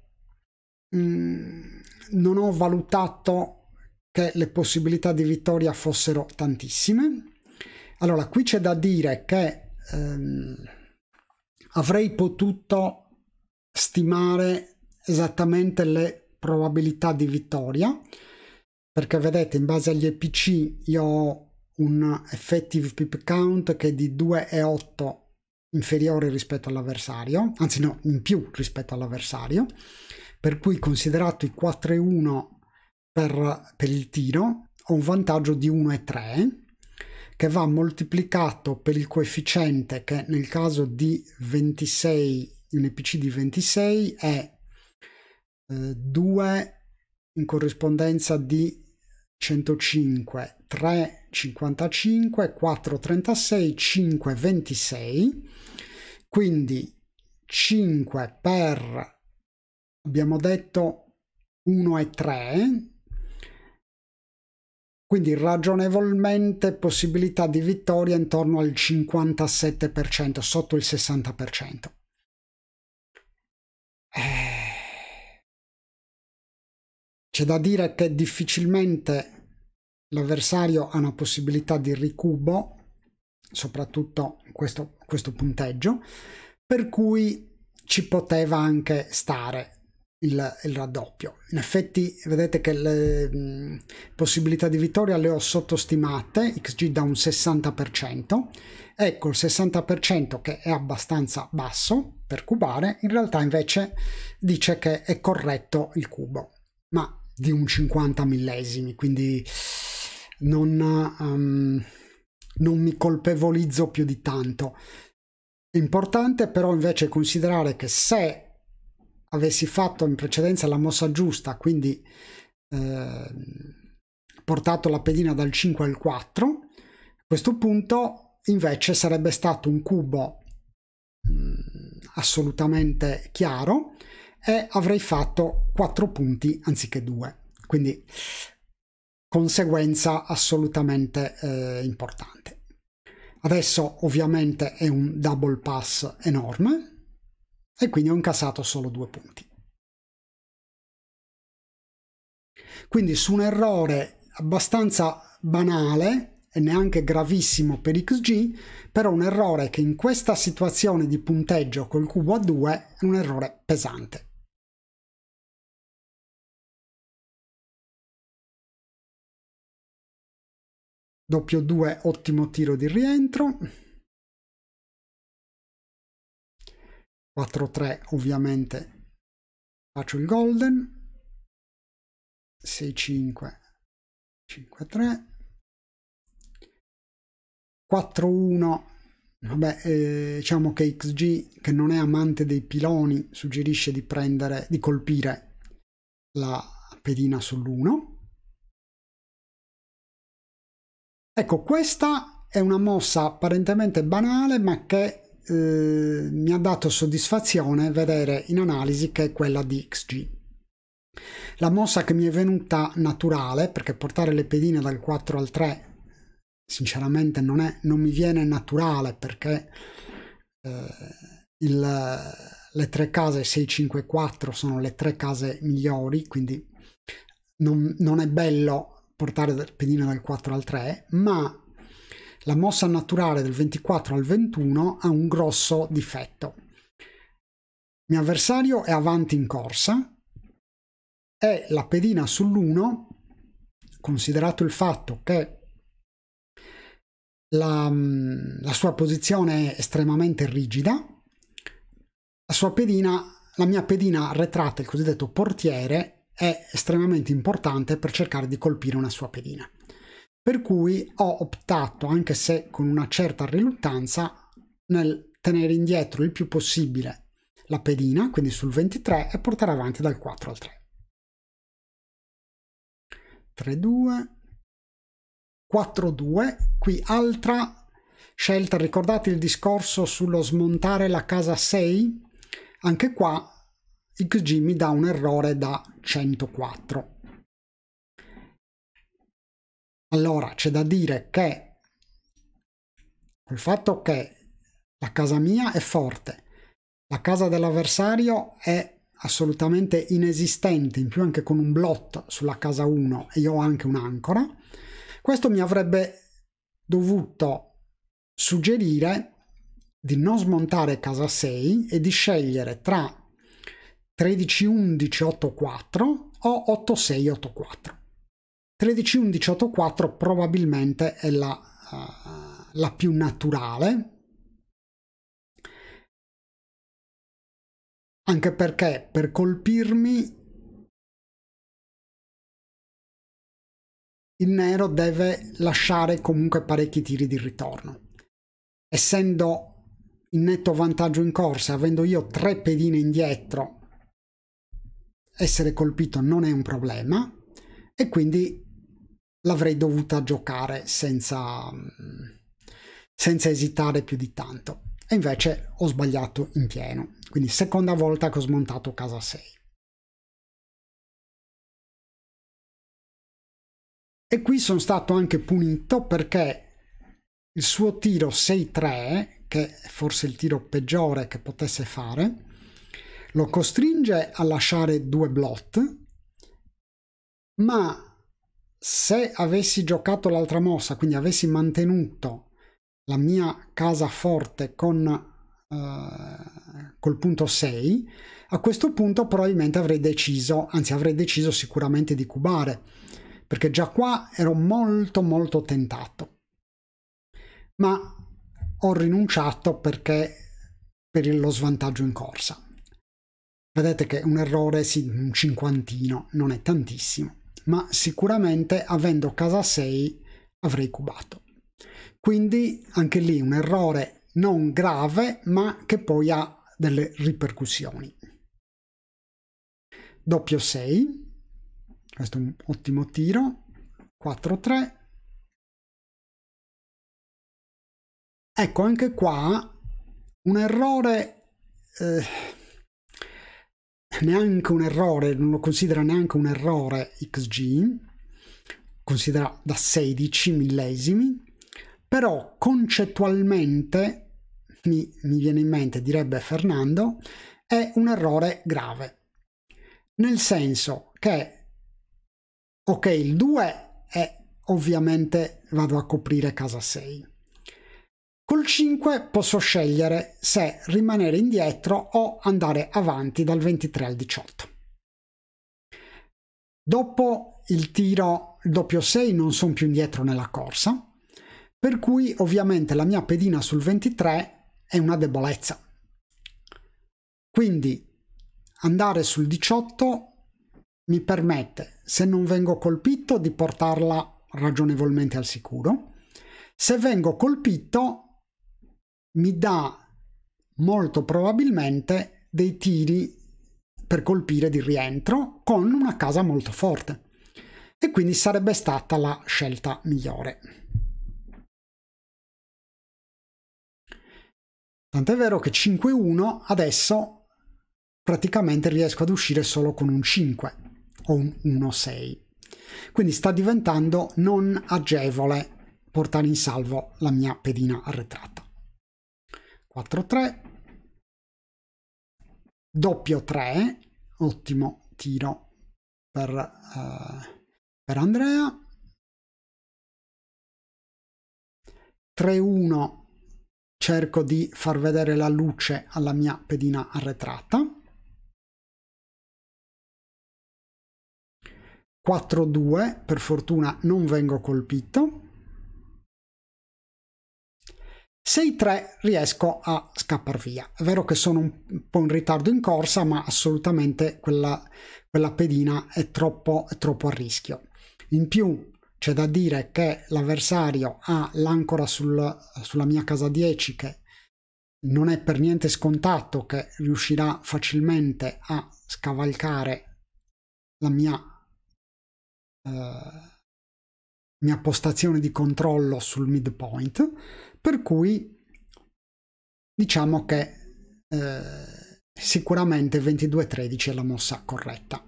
mh, mm, non ho valutato che le possibilità di vittoria fossero tantissime. Allora, qui c'è da dire che ehm, avrei potuto stimare esattamente le probabilità di vittoria, perché vedete, in base agli EPC io ho un effective pip count che è di 2,8 inferiore rispetto all'avversario, anzi no, in più rispetto all'avversario, per cui considerato i 4 e 1 per, per il tiro ho un vantaggio di 1 e 3 che va moltiplicato per il coefficiente che nel caso di 26, un EPC di 26 è eh, 2 in corrispondenza di 105, 3 55, 4, 36, 5, 26. quindi 5 per, abbiamo detto, 1 e 3, quindi ragionevolmente possibilità di vittoria intorno al 57%, sotto il 60%. Eh. C'è da dire che difficilmente l'avversario ha una possibilità di ricubo, soprattutto questo, questo punteggio, per cui ci poteva anche stare il, il, raddoppio. In effetti vedete che le mh, possibilità di vittoria le ho sottostimate, XG da un 60%, ecco il 60% che è abbastanza basso per cubare, in realtà invece dice che è corretto il cubo, ma di un 50 millesimi, quindi non, um, non mi colpevolizzo più di tanto. Importante però invece considerare che se avessi fatto in precedenza la mossa giusta, quindi eh, portato la pedina dal 5 al 4, a questo punto invece sarebbe stato un cubo mh, mm, assolutamente chiaro e avrei fatto 4 punti anziché 2. Quindi conseguenza assolutamente eh, importante. Adesso ovviamente è un double pass enorme e quindi ho incassato solo due punti. Quindi su un errore abbastanza banale e neanche gravissimo per XG, però un errore che in questa situazione di punteggio col cubo a 2 è un errore pesante. doppio 2 ottimo tiro di rientro 4-3 ovviamente faccio il golden 6-5 5-3 4-1 vabbè eh, diciamo che XG che non è amante dei piloni suggerisce di prendere di colpire la pedina sull'1 Ecco, questa è una mossa apparentemente banale, ma che eh, mi ha dato soddisfazione vedere in analisi che è quella di XG. La mossa che mi è venuta naturale, perché portare le pedine dal 4 al 3 sinceramente non, è, non mi viene naturale perché eh, il, le tre case 6, 5, 4 sono le tre case migliori, quindi non, non è bello portare Pedina dal 4 al 3, ma la mossa naturale del 24 al 21 ha un grosso difetto. Il mio avversario è avanti in corsa e la pedina sull'1, considerato il fatto che la, mm, la, sua posizione è estremamente rigida, la sua pedina, la mia pedina retratta, il cosiddetto portiere, è estremamente importante per cercare di colpire una sua pedina. Per cui ho optato, anche se con una certa riluttanza, nel tenere indietro il più possibile la pedina, quindi sul 23, e portare avanti dal 4 al 3. 3, 2, 4, 2. Qui altra scelta, ricordate il discorso sullo smontare la casa 6? Anche qua XG mi dà un errore da 104. Allora c'è da dire che col fatto che la casa mia è forte, la casa dell'avversario è assolutamente inesistente, in più anche con un blot sulla casa 1 e io ho anche un'ancora, questo mi avrebbe dovuto suggerire di non smontare casa 6 e di scegliere tra 131184 o 8684. 131184 probabilmente è la, uh, la più naturale, anche perché per colpirmi il nero deve lasciare comunque parecchi tiri di ritorno. Essendo in netto vantaggio in corsa, avendo io tre pedine indietro essere colpito non è un problema e quindi l'avrei dovuta giocare senza, mm, senza esitare più di tanto. E invece ho sbagliato in pieno. Quindi seconda volta che ho smontato casa 6. E qui sono stato anche punito perché il suo tiro 6-3, che è forse il tiro peggiore che potesse fare, lo costringe a lasciare due blot, ma se avessi giocato l'altra mossa, quindi avessi mantenuto la mia casa forte con eh, col punto 6, a questo punto probabilmente avrei deciso, anzi avrei deciso sicuramente di cubare, perché già qua ero molto molto tentato. Ma ho rinunciato perché per lo svantaggio in corsa. Vedete che un errore, sì, un cinquantino, non è tantissimo, ma sicuramente avendo casa 6 avrei cubato. Quindi anche lì un errore non grave, ma che poi ha delle ripercussioni. Doppio 6, questo è un ottimo tiro, 4-3. Ecco, anche qua un errore... Eh neanche un errore, non lo considera neanche un errore XG, considera da 16 millesimi, però concettualmente, mi, mi viene in mente, direbbe Fernando, è un errore grave. Nel senso che, ok, il 2 è ovviamente vado a coprire casa 6, Col 5 posso scegliere se rimanere indietro o andare avanti dal 23 al 18. Dopo il tiro doppio 6 non sono più indietro nella corsa, per cui ovviamente la mia pedina sul 23 è una debolezza. Quindi andare sul 18 mi permette, se non vengo colpito, di portarla ragionevolmente al sicuro. Se vengo colpito, mi dà molto probabilmente dei tiri per colpire di rientro con una casa molto forte e quindi sarebbe stata la scelta migliore. Tant'è vero che 5-1 adesso praticamente riesco ad uscire solo con un 5 o un 1-6. Quindi sta diventando non agevole portare in salvo la mia pedina arretrata. 4 3 doppio 3 ottimo tiro per, eh, per Andrea 3 1 cerco di far vedere la luce alla mia pedina arretrata 4 2 per fortuna non vengo colpito 6-3 riesco a scappar via. È vero che sono un po' in ritardo in corsa, ma assolutamente quella, quella pedina è troppo, è troppo a rischio. In più c'è da dire che l'avversario ha l'ancora sul, sulla mia casa 10 che non è per niente scontato che riuscirà facilmente a scavalcare la mia, eh, mia postazione di controllo sul midpoint per cui diciamo che eh, sicuramente 22-13 è la mossa corretta.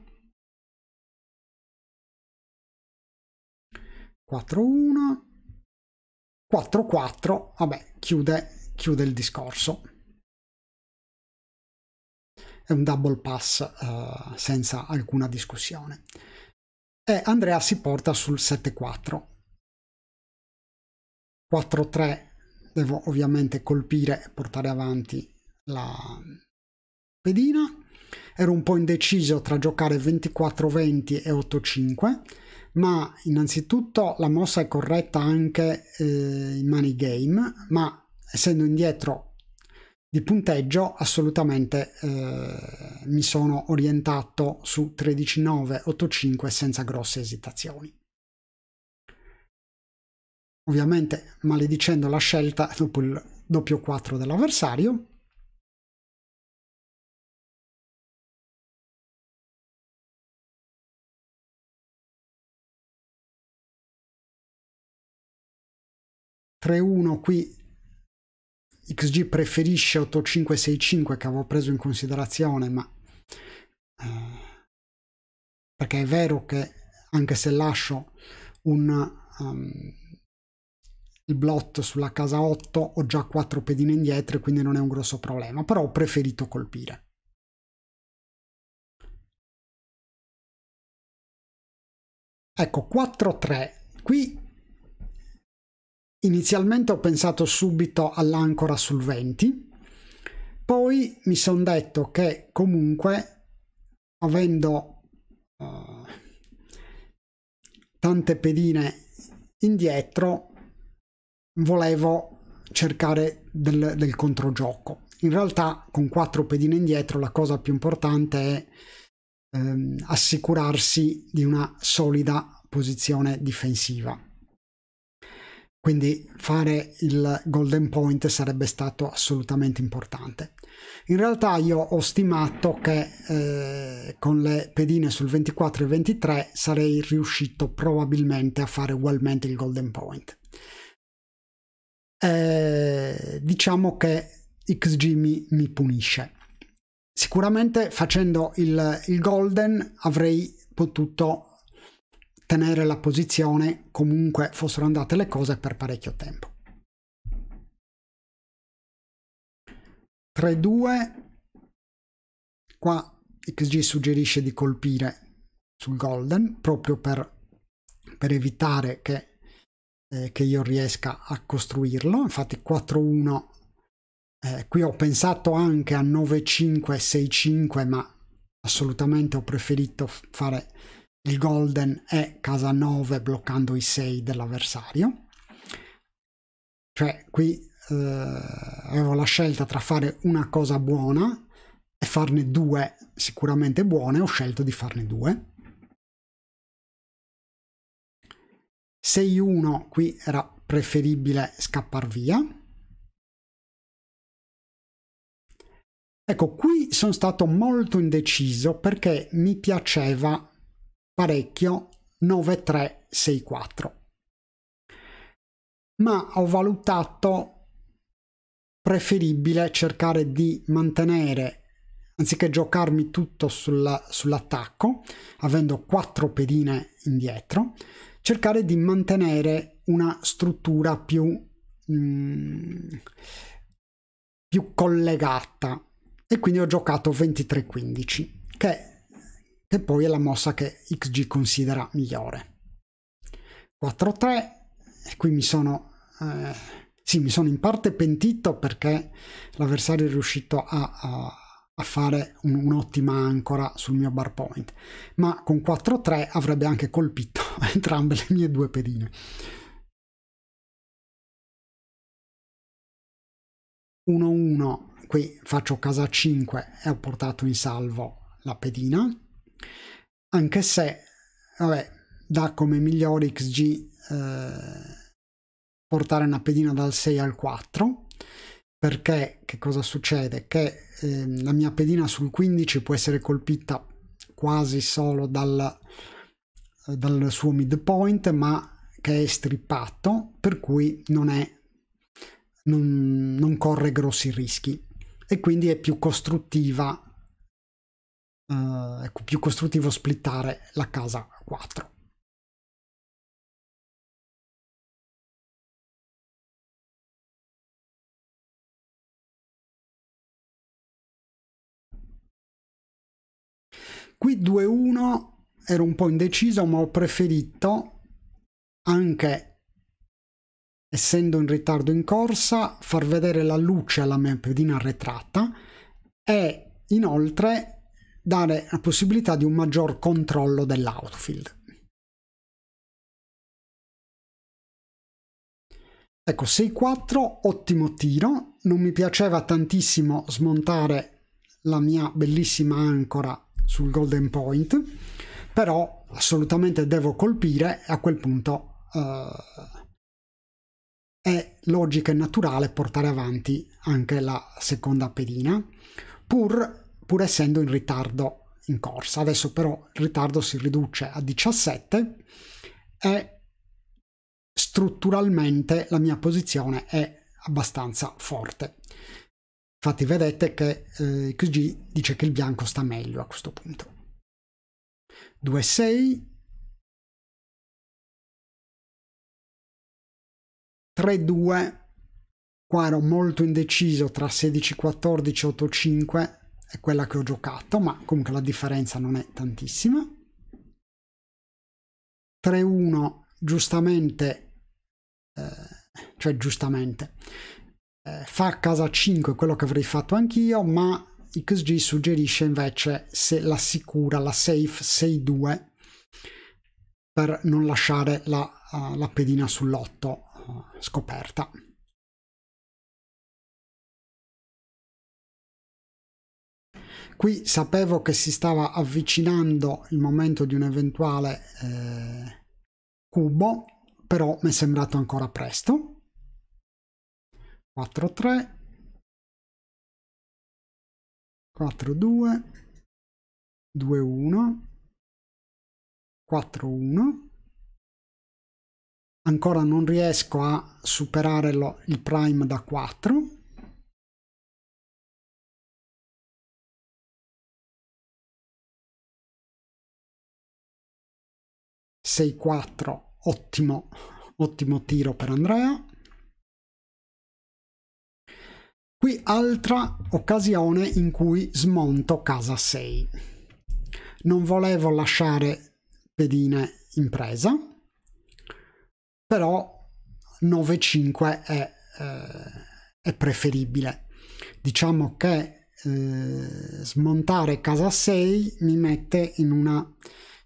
4-1, 4-4, vabbè, chiude, chiude il discorso. È un double pass eh, senza alcuna discussione. E Andrea si porta sul 7-4. 4-3 devo ovviamente colpire e portare avanti la pedina. Ero un po' indeciso tra giocare 24-20 e 8-5, ma innanzitutto la mossa è corretta anche eh, in money game, ma essendo indietro di punteggio assolutamente eh, mi sono orientato su 13-9, 8-5 senza grosse esitazioni ovviamente maledicendo la scelta dopo il doppio 4 dell'avversario. Tre 1 qui XG preferisce 8565 che avevo preso in considerazione, ma eh, perché è vero che anche se lascio un um, il blot sulla casa 8 ho già 4 pedine indietro quindi non è un grosso problema però ho preferito colpire ecco 4-3 qui inizialmente ho pensato subito all'ancora sul 20 poi mi sono detto che comunque avendo uh, tante pedine indietro volevo cercare del, del controgioco. In realtà con quattro pedine indietro la cosa più importante è ehm, assicurarsi di una solida posizione difensiva. Quindi fare il golden point sarebbe stato assolutamente importante. In realtà io ho stimato che eh, con le pedine sul 24 e 23 sarei riuscito probabilmente a fare ugualmente il golden point eh, diciamo che XG mi, mi punisce. Sicuramente facendo il, il golden avrei potuto tenere la posizione comunque fossero andate le cose per parecchio tempo. 3-2, qua XG suggerisce di colpire sul golden proprio per, per evitare che eh, che io riesca a costruirlo. Infatti 4-1, eh, qui ho pensato anche a 9-5, 6-5, ma assolutamente ho preferito fare il golden e casa 9 bloccando i 6 dell'avversario. Cioè qui eh, avevo la scelta tra fare una cosa buona e farne due sicuramente buone, ho scelto di farne due 6-1 qui era preferibile scappar via. Ecco, qui sono stato molto indeciso perché mi piaceva parecchio 9-3-6-4. Ma ho valutato preferibile cercare di mantenere anziché giocarmi tutto sull'attacco avendo quattro pedine indietro cercare di mantenere una struttura più, mm, più collegata. E quindi ho giocato 23-15, che, che poi è la mossa che XG considera migliore. 4-3, e qui mi sono... Eh, sì, mi sono in parte pentito perché l'avversario è riuscito a, a a fare un'ottima ancora sul mio bar point, ma con 4-3 avrebbe anche colpito [laughs] entrambe le mie due pedine. Uno, 1 qui faccio casa 5 e ho portato in salvo la pedina, anche se, vabbè, dà come migliore XG eh, portare una pedina dal 6 al 4, perché che cosa succede? Che eh, la mia pedina sul 15 può essere colpita quasi solo dal, dal suo midpoint, ma che è strippato, per cui non, è, non, non corre grossi rischi e quindi è più costruttiva, eh, ecco, più costruttivo splittare la casa 4. Qui 2-1 ero un po' indeciso, ma ho preferito, anche essendo in ritardo in corsa, far vedere la luce alla mia pedina arretrata e inoltre dare la possibilità di un maggior controllo dell'outfield. Ecco, 6-4, ottimo tiro. Non mi piaceva tantissimo smontare la mia bellissima ancora sul golden point, però assolutamente devo colpire e a quel punto eh, è logico e naturale portare avanti anche la seconda pedina, pur, pur essendo in ritardo in corsa. Adesso però il ritardo si riduce a 17 e strutturalmente la mia posizione è abbastanza forte. Infatti vedete che eh, QG dice che il bianco sta meglio a questo punto. 2-6. 3-2. qua ero molto indeciso tra 16, 14, 8, 5 è quella che ho giocato, ma comunque la differenza non è tantissima. 3-1, giustamente, eh, cioè giustamente, eh, fa a casa 5 quello che avrei fatto anch'io, ma XG suggerisce invece se la sicura, la safe 6-2 per non lasciare la, uh, la pedina sull'otto uh, scoperta. Qui sapevo che si stava avvicinando il momento di un eventuale eh, cubo, però mi è sembrato ancora presto. 4 3 4 2 2 1 4 1 ancora non riesco a superare lo, il prime da 4 6 4 ottimo ottimo tiro per Andrea Qui altra occasione in cui smonto casa 6. Non volevo lasciare pedine in presa, però 9-5 è, eh, è, preferibile. Diciamo che eh, smontare casa 6 mi mette in una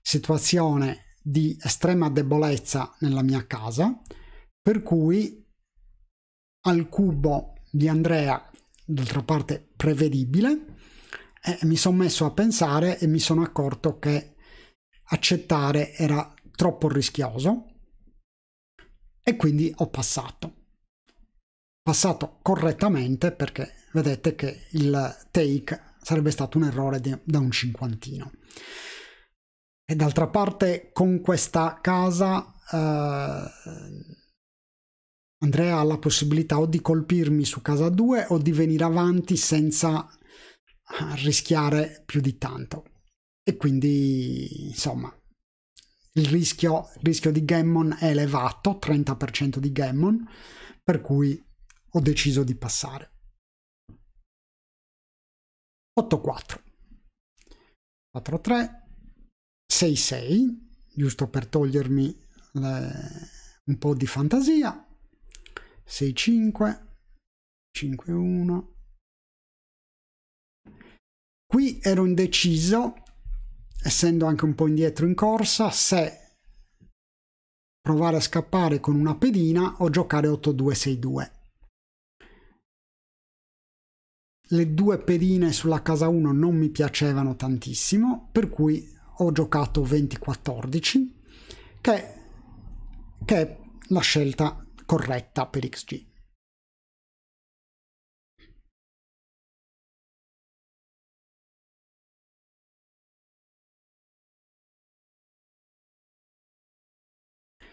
situazione di estrema debolezza nella mia casa, per cui al cubo di Andrea d'altra parte prevedibile, e mi sono messo a pensare e mi sono accorto che accettare era troppo rischioso e quindi ho passato. Passato correttamente perché vedete che il take sarebbe stato un errore de, da un cinquantino. E d'altra parte con questa casa eh, Andrea ha la possibilità o di colpirmi su casa 2 o di venire avanti senza ah, rischiare più di tanto. E quindi, insomma, il rischio, il rischio di Gammon è elevato, 30% di Gammon, per cui ho deciso di passare. 8-4, 4-3, 6-6, giusto per togliermi le, un po' di fantasia. 6 5 5 1 qui ero indeciso essendo anche un po' indietro in corsa se provare a scappare con una pedina o giocare 8 2 6 2 le due pedine sulla casa 1 non mi piacevano tantissimo per cui ho giocato 20 14 che, che è la scelta corretta per XG.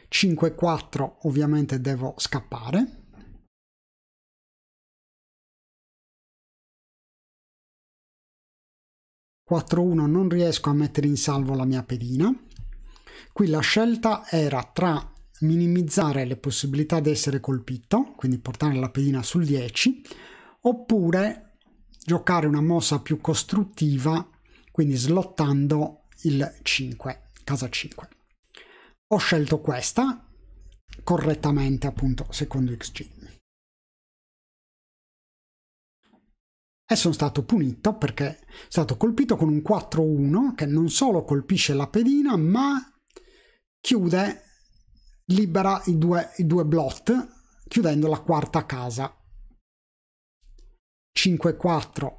Cinque quattro ovviamente devo scappare. Quattro uno non riesco a mettere in salvo la mia pedina. Qui la scelta era tra minimizzare le possibilità di essere colpito, quindi portare la pedina sul 10, oppure giocare una mossa più costruttiva, quindi slottando il 5, casa 5. Ho scelto questa correttamente, appunto, secondo XG. e sono stato punito perché è stato colpito con un 4-1 che non solo colpisce la pedina ma chiude libera i due, i due blot chiudendo la quarta casa 5 4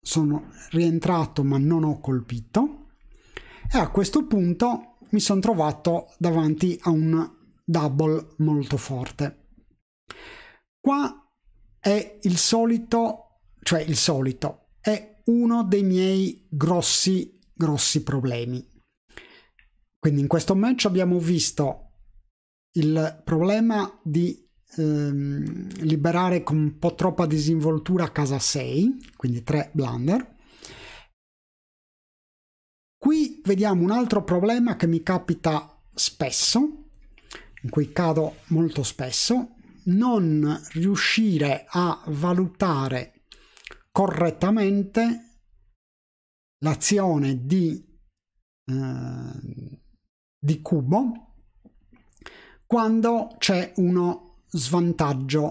sono rientrato ma non ho colpito e a questo punto mi sono trovato davanti a un double molto forte qua è il solito cioè il solito è uno dei miei grossi grossi problemi quindi in questo match abbiamo visto il problema di ehm, liberare con un po' troppa disinvoltura casa 6, quindi 3 blunder. Qui vediamo un altro problema che mi capita spesso, in cui cado molto spesso, non riuscire a valutare correttamente l'azione di eh, di cubo quando c'è uno svantaggio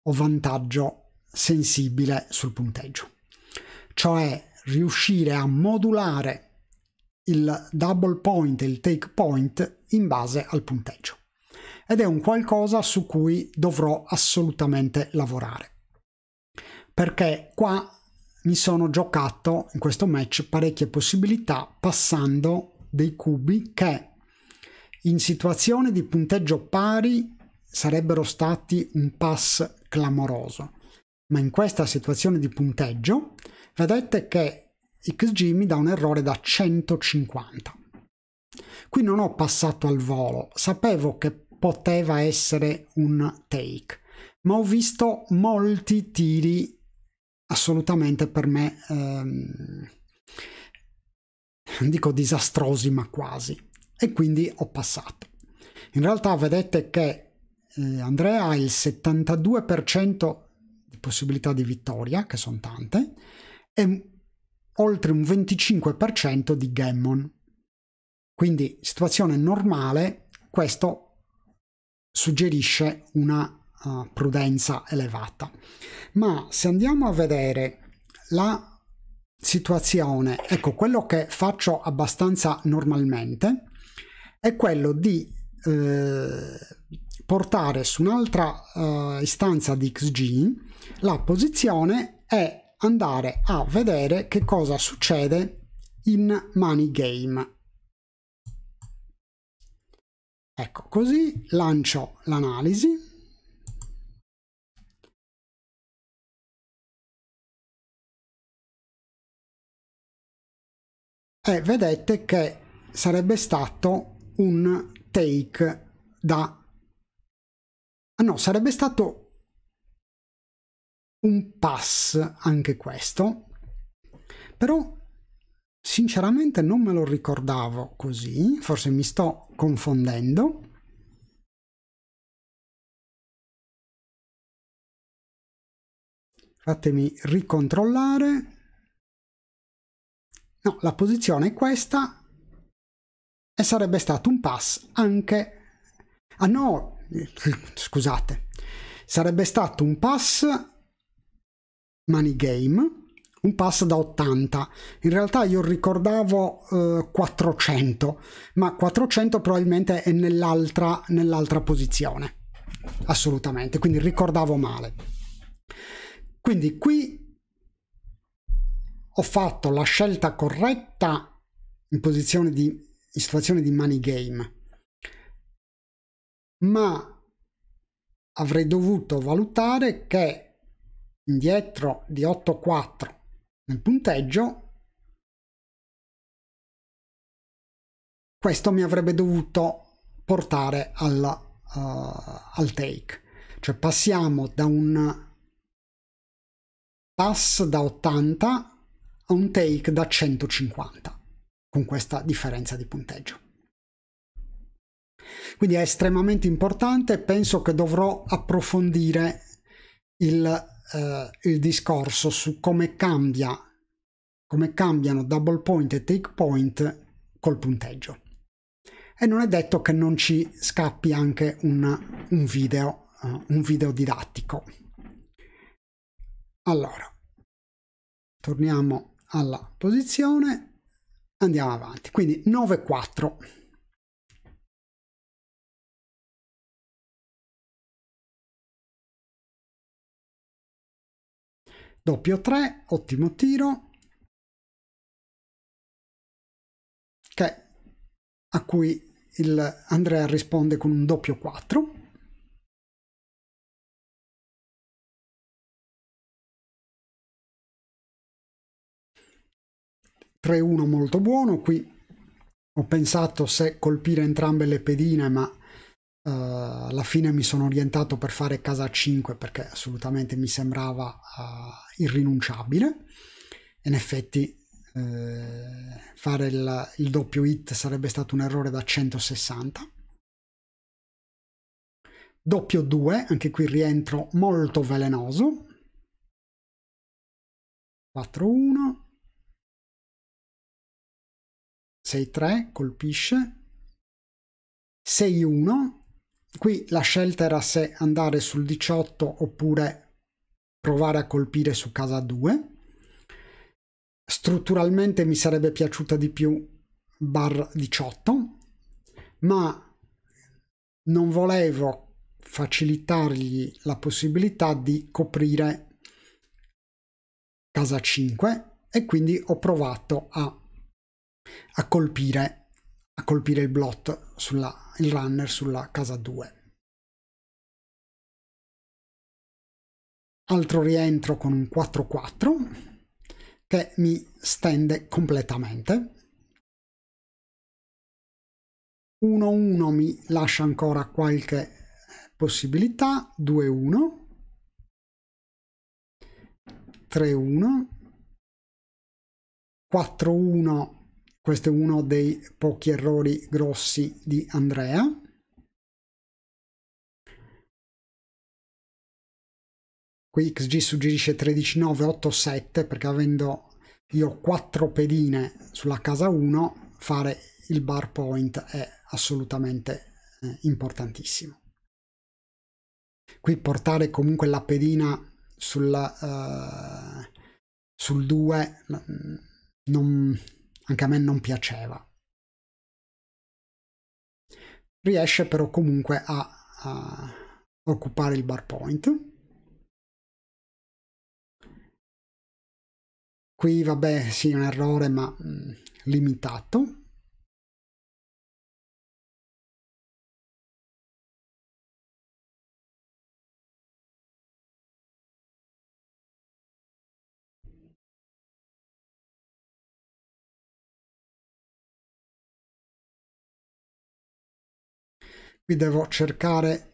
o vantaggio sensibile sul punteggio. Cioè riuscire a modulare il double point e il take point in base al punteggio. Ed è un qualcosa su cui dovrò assolutamente lavorare. Perché qua mi sono giocato in questo match parecchie possibilità passando dei cubi che in situazione di punteggio pari sarebbero stati un pass clamoroso, ma in questa situazione di punteggio vedete che XG mi dà un errore da 150. Qui non ho passato al volo, sapevo che poteva essere un take, ma ho visto molti tiri assolutamente per me, ehm, dico disastrosi ma quasi e quindi ho passato. In realtà vedete che eh, Andrea ha il 72% di possibilità di vittoria, che sono tante, e oltre un 25% di Gammon. Quindi situazione normale, questo suggerisce una uh, prudenza elevata. Ma se andiamo a vedere la situazione, ecco quello che faccio abbastanza normalmente, è quello di eh, portare su un'altra eh, istanza di XG la posizione e andare a vedere che cosa succede in money game. Ecco, così lancio l'analisi. e vedete che sarebbe stato un take da... Ah no, sarebbe stato un pass anche questo, però sinceramente non me lo ricordavo così, forse mi sto confondendo. Fatemi ricontrollare. No, la posizione è questa, e sarebbe stato un pass anche... Ah no, [laughs] scusate, sarebbe stato un pass money game un pass da 80 in realtà io ricordavo eh, 400 ma 400 probabilmente è nell'altra nell'altra posizione assolutamente quindi ricordavo male quindi qui ho fatto la scelta corretta in posizione di in situazione di money game, ma avrei dovuto valutare che indietro di 8-4 nel punteggio, questo mi avrebbe dovuto portare alla, uh, eh, al take. Cioè passiamo da un pass da 80 a un take da 150 con questa differenza di punteggio. Quindi è estremamente importante, penso che dovrò approfondire il, eh, il discorso su come, cambia, come cambiano double point e take point col punteggio. E non è detto che non ci scappi anche un, un video, eh, un video didattico. Allora, torniamo alla posizione andiamo avanti quindi 9-4 doppio 3 ottimo tiro che, a cui il Andrea risponde con un doppio 4 3-1 molto buono, qui ho pensato se colpire entrambe le pedine, ma uh, alla fine mi sono orientato per fare casa 5 perché assolutamente mi sembrava uh, irrinunciabile. In effetti eh, fare il, il, doppio hit sarebbe stato un errore da 160 doppio 2 anche qui rientro molto velenoso 4 1 6-3 colpisce, 6-1, qui la scelta era se andare sul 18 oppure provare a colpire su casa 2. Strutturalmente mi sarebbe piaciuta di più bar 18, ma non volevo facilitargli la possibilità di coprire casa 5 e quindi ho provato a a colpire, a colpire il blot, sulla, il runner sulla casa 2. Altro rientro con un 4-4 che mi stende completamente. 1-1 mi lascia ancora qualche possibilità, 2-1, 3-1, 4-1 questo è uno dei pochi errori grossi di Andrea. Qui XG suggerisce 13,987 perché avendo io 4 pedine sulla casa 1 fare il bar point è assolutamente eh, importantissimo. Qui portare comunque la pedina sulla, uh, sul 2 mm, non, anche a me non piaceva. Riesce però comunque a, a occupare il bar point. Qui vabbè sì un errore ma mh, mm, limitato. qui devo cercare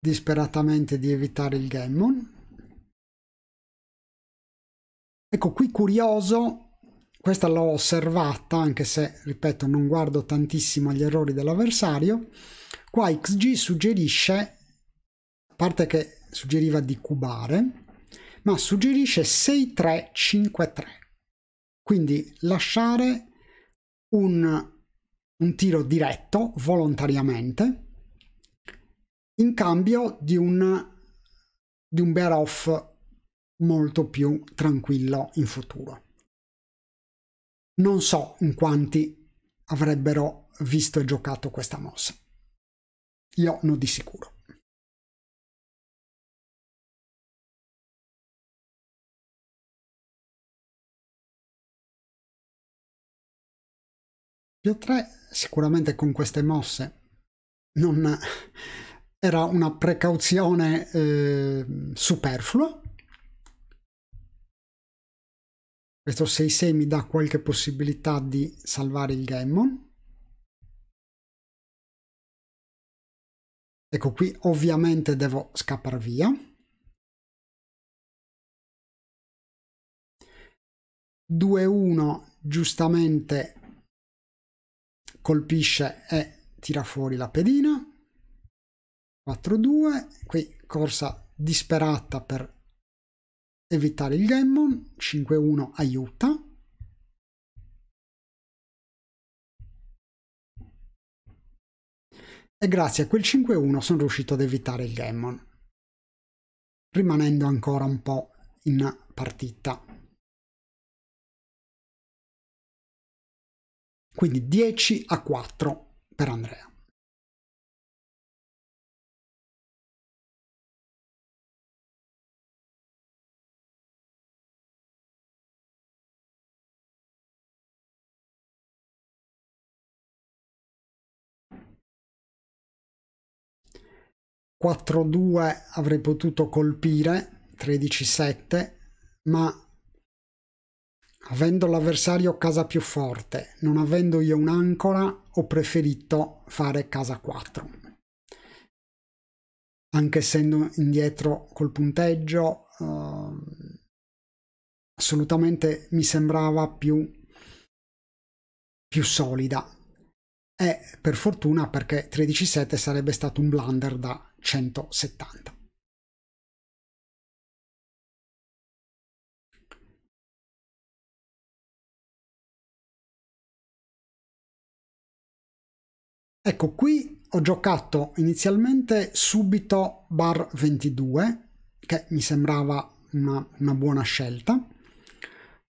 disperatamente di evitare il Gammon ecco qui curioso questa l'ho osservata anche se ripeto non guardo tantissimo agli errori dell'avversario qua xg suggerisce a parte che suggeriva di cubare ma suggerisce 6353 quindi lasciare un un tiro diretto volontariamente in cambio di un, di un bear off molto più tranquillo in futuro. Non so in quanti avrebbero visto e giocato questa mossa. Io no di sicuro. Più 3 sicuramente con queste mosse non era una precauzione eh, superflua. Questo 6-6 mi dà qualche possibilità di salvare il Gammon. Ecco qui ovviamente devo scappare via. Due 1 giustamente colpisce e tira fuori la pedina 4-2 qui corsa disperata per evitare il gammon 5-1 aiuta e grazie a quel 5-1 sono riuscito ad evitare il gammon rimanendo ancora un po' in partita Quindi 10 a 4 per Andrea. Quattro due avrei potuto colpire, 13-7, ma avendo l'avversario casa più forte, non avendo io un'ancora, ho preferito fare casa 4. Anche essendo indietro col punteggio, eh, assolutamente mi sembrava più, più solida. E per fortuna perché 13-7 sarebbe stato un blunder da 170. Ecco, qui ho giocato inizialmente subito bar 22, che mi sembrava una, una buona scelta.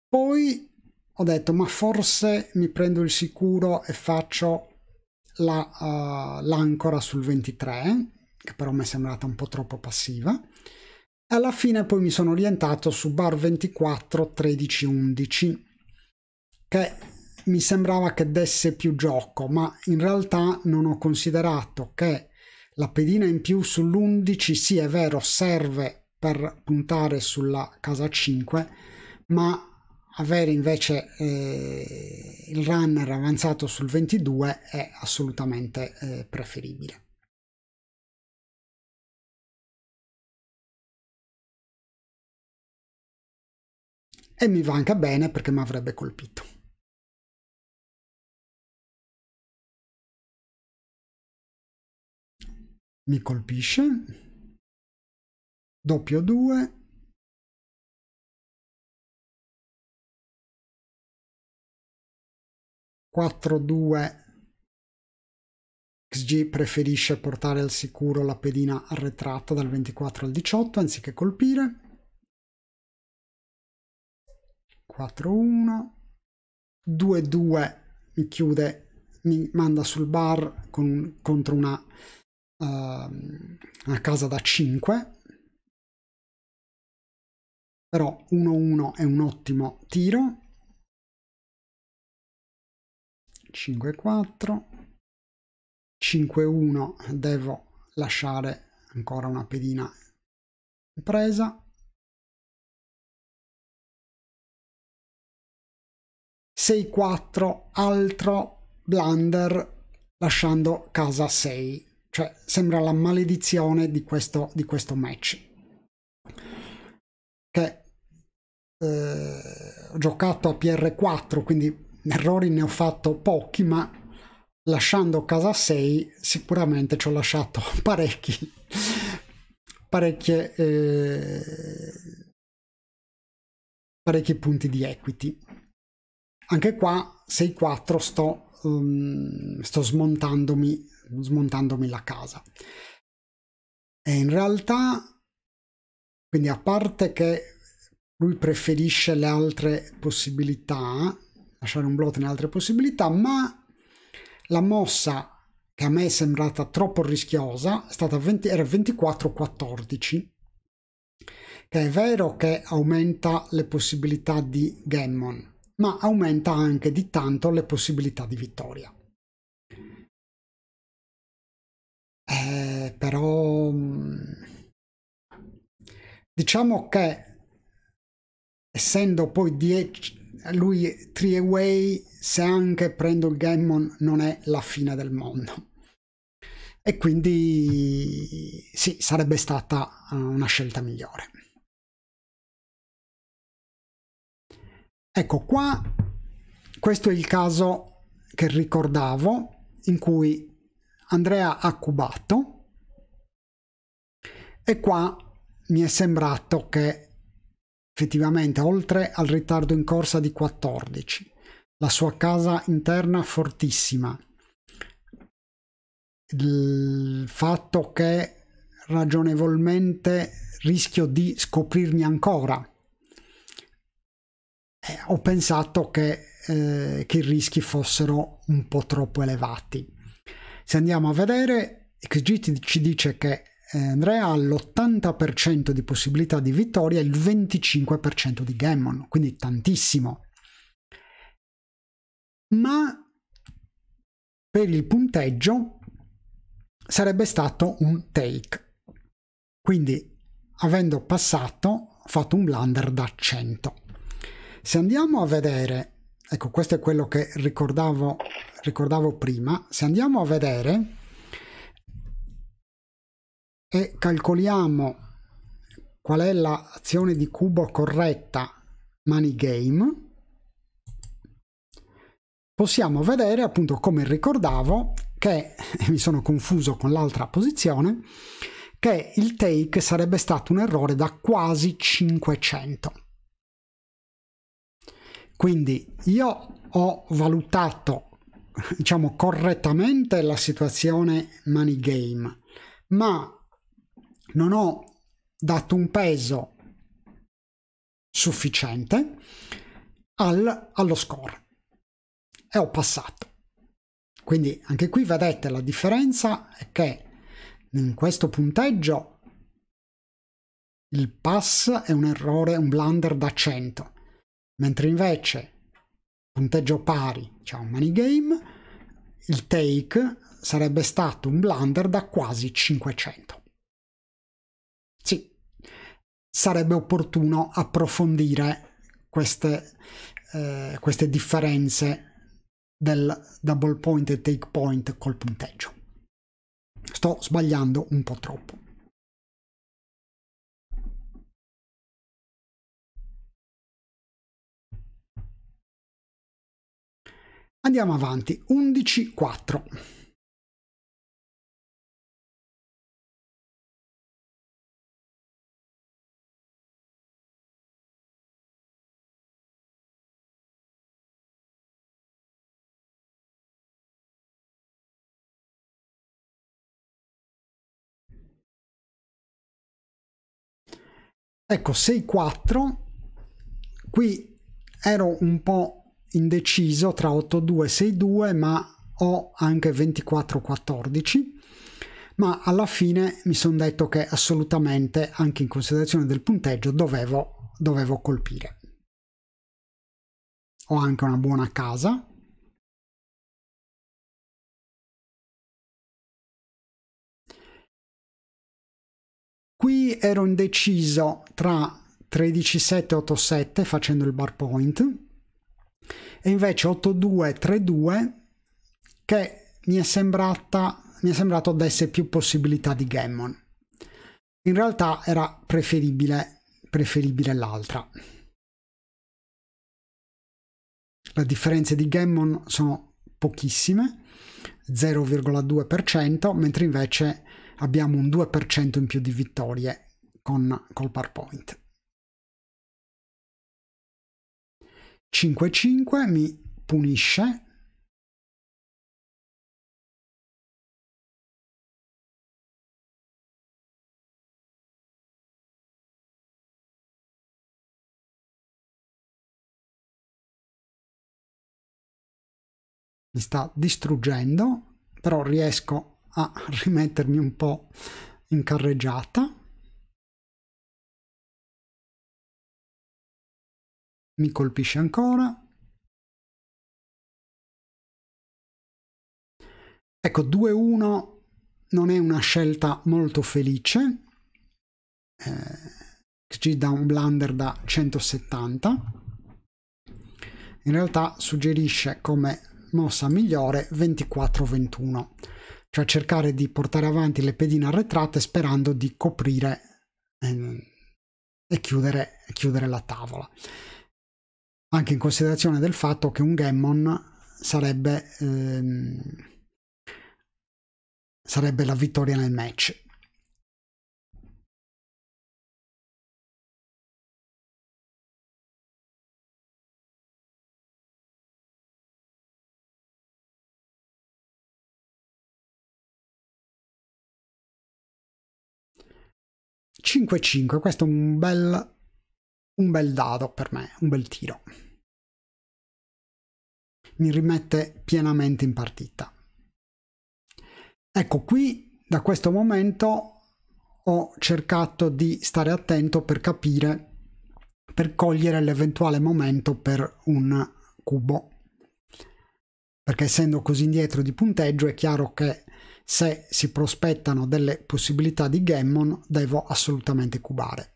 Poi ho detto, ma forse mi prendo il sicuro e faccio eh, l'ancora la, uh, sul 23, che però mi è sembrata un po' troppo passiva. E alla fine poi mi sono orientato su bar 24, 13, 11, che mi sembrava che desse più gioco, ma in realtà non ho considerato che la pedina in più sull'11 sì è vero serve per puntare sulla casa 5, ma avere invece eh, il runner avanzato sul 22 è assolutamente eh, preferibile. E mi va anche bene perché mi avrebbe colpito. mi colpisce, doppio 2, 4 2 XG preferisce portare al sicuro la pedina arretrata dal 24 al 18 anziché colpire. 4-1. 2-2 mi chiude, mi manda sul bar con, contro una una ehm, casa da 5 però 1-1 è un ottimo tiro 5-4 5-1 devo lasciare ancora una pedina presa 6-4 altro blunder lasciando casa 6 cioè, sembra la maledizione di questo, di questo match. Che eh, ho giocato a PR4, quindi errori ne ho fatto pochi, ma lasciando casa 6 sicuramente ci ho lasciato [laughs] parecchi, parecchie, eh, parecchi punti di equity. Anche qua 6-4 sto, um, sto smontandomi smontandomi la casa. E in realtà, quindi a parte che lui preferisce le altre possibilità, lasciare un blot nelle altre possibilità, ma la mossa che a me è sembrata troppo rischiosa è stata 20, era 24-14, che è vero che aumenta le possibilità di Gammon, ma aumenta anche di tanto le possibilità di vittoria. Eh, però mm, diciamo che essendo poi 10 lui 3 away se anche prendo il Gammon non è la fine del mondo e quindi sì sarebbe stata eh, una scelta migliore ecco qua questo è il caso che ricordavo in cui Andrea Accubato e qua mi è sembrato che effettivamente oltre al ritardo in corsa di 14 la sua casa interna fortissima il fatto che ragionevolmente rischio di scoprirmi ancora eh, ho pensato che, eh, che i rischi fossero un po' troppo elevati se andiamo a vedere, XG ci dice che eh, Andrea ha l'80% di possibilità di vittoria e il 25% di Gammon, quindi tantissimo. Ma per il punteggio sarebbe stato un take. Quindi avendo passato, fatto un blunder da 100. Se andiamo a vedere Ecco, questo è quello che ricordavo, ricordavo prima. Se andiamo a vedere e calcoliamo qual è l'azione di cubo corretta money game, possiamo vedere appunto come ricordavo che [laughs] mi sono confuso con l'altra posizione che il take sarebbe stato un errore da quasi 500 quindi io ho valutato, diciamo, correttamente la situazione money game, ma non ho dato un peso sufficiente al, allo score e ho passato. Quindi anche qui vedete la differenza è che in questo punteggio il pass è un errore, un blunder da 100 mentre invece punteggio pari, cioè un money game, il take sarebbe stato un blunder da quasi 500. Sì, sarebbe opportuno approfondire queste, eh, queste differenze del double point e take point col punteggio. Sto sbagliando un po' troppo. Andiamo avanti, 11 Ecco, 6-4, qui ero un po' indeciso tra 8262 ma ho anche 2414 ma alla fine mi sono detto che assolutamente anche in considerazione del punteggio dovevo, dovevo colpire ho anche una buona casa Qui ero indeciso tra 13787 facendo il bar point e invece 8232 che mi è sembrata mi è sembrato desse più possibilità di Gammon in realtà era preferibile, preferibile l'altra le differenze di Gammon sono pochissime 0,2% mentre invece abbiamo un 2% in più di vittorie con, col PowerPoint. point 5-5 mi punisce. Mi sta distruggendo, però riesco a [laughs] rimettermi un po' in carreggiata. mi colpisce ancora. Ecco, 2-1 non è una scelta molto felice. Eh, XG dà un blunder da 170. In realtà suggerisce come mossa migliore 24-21, cioè cercare di portare avanti le pedine arretrate sperando di coprire eh, e chiudere, chiudere la tavola anche in considerazione del fatto che un gammon sarebbe, ehm, sarebbe la vittoria nel match. Cinque cinque, questo è un bel un bel dado per me, un bel tiro. Mi rimette pienamente in partita. Ecco, qui da questo momento ho cercato di stare attento per capire, per cogliere l'eventuale momento per un cubo. Perché essendo così indietro di punteggio è chiaro che se si prospettano delle possibilità di Gammon devo assolutamente cubare.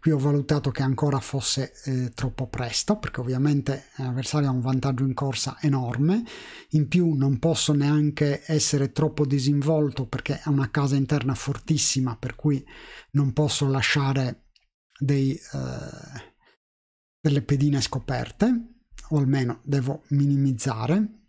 qui ho valutato che ancora fosse eh, troppo presto perché ovviamente l'avversario ha un vantaggio in corsa enorme in più non posso neanche essere troppo disinvolto perché ha una casa interna fortissima per cui non posso lasciare dei, eh, delle pedine scoperte o almeno devo minimizzare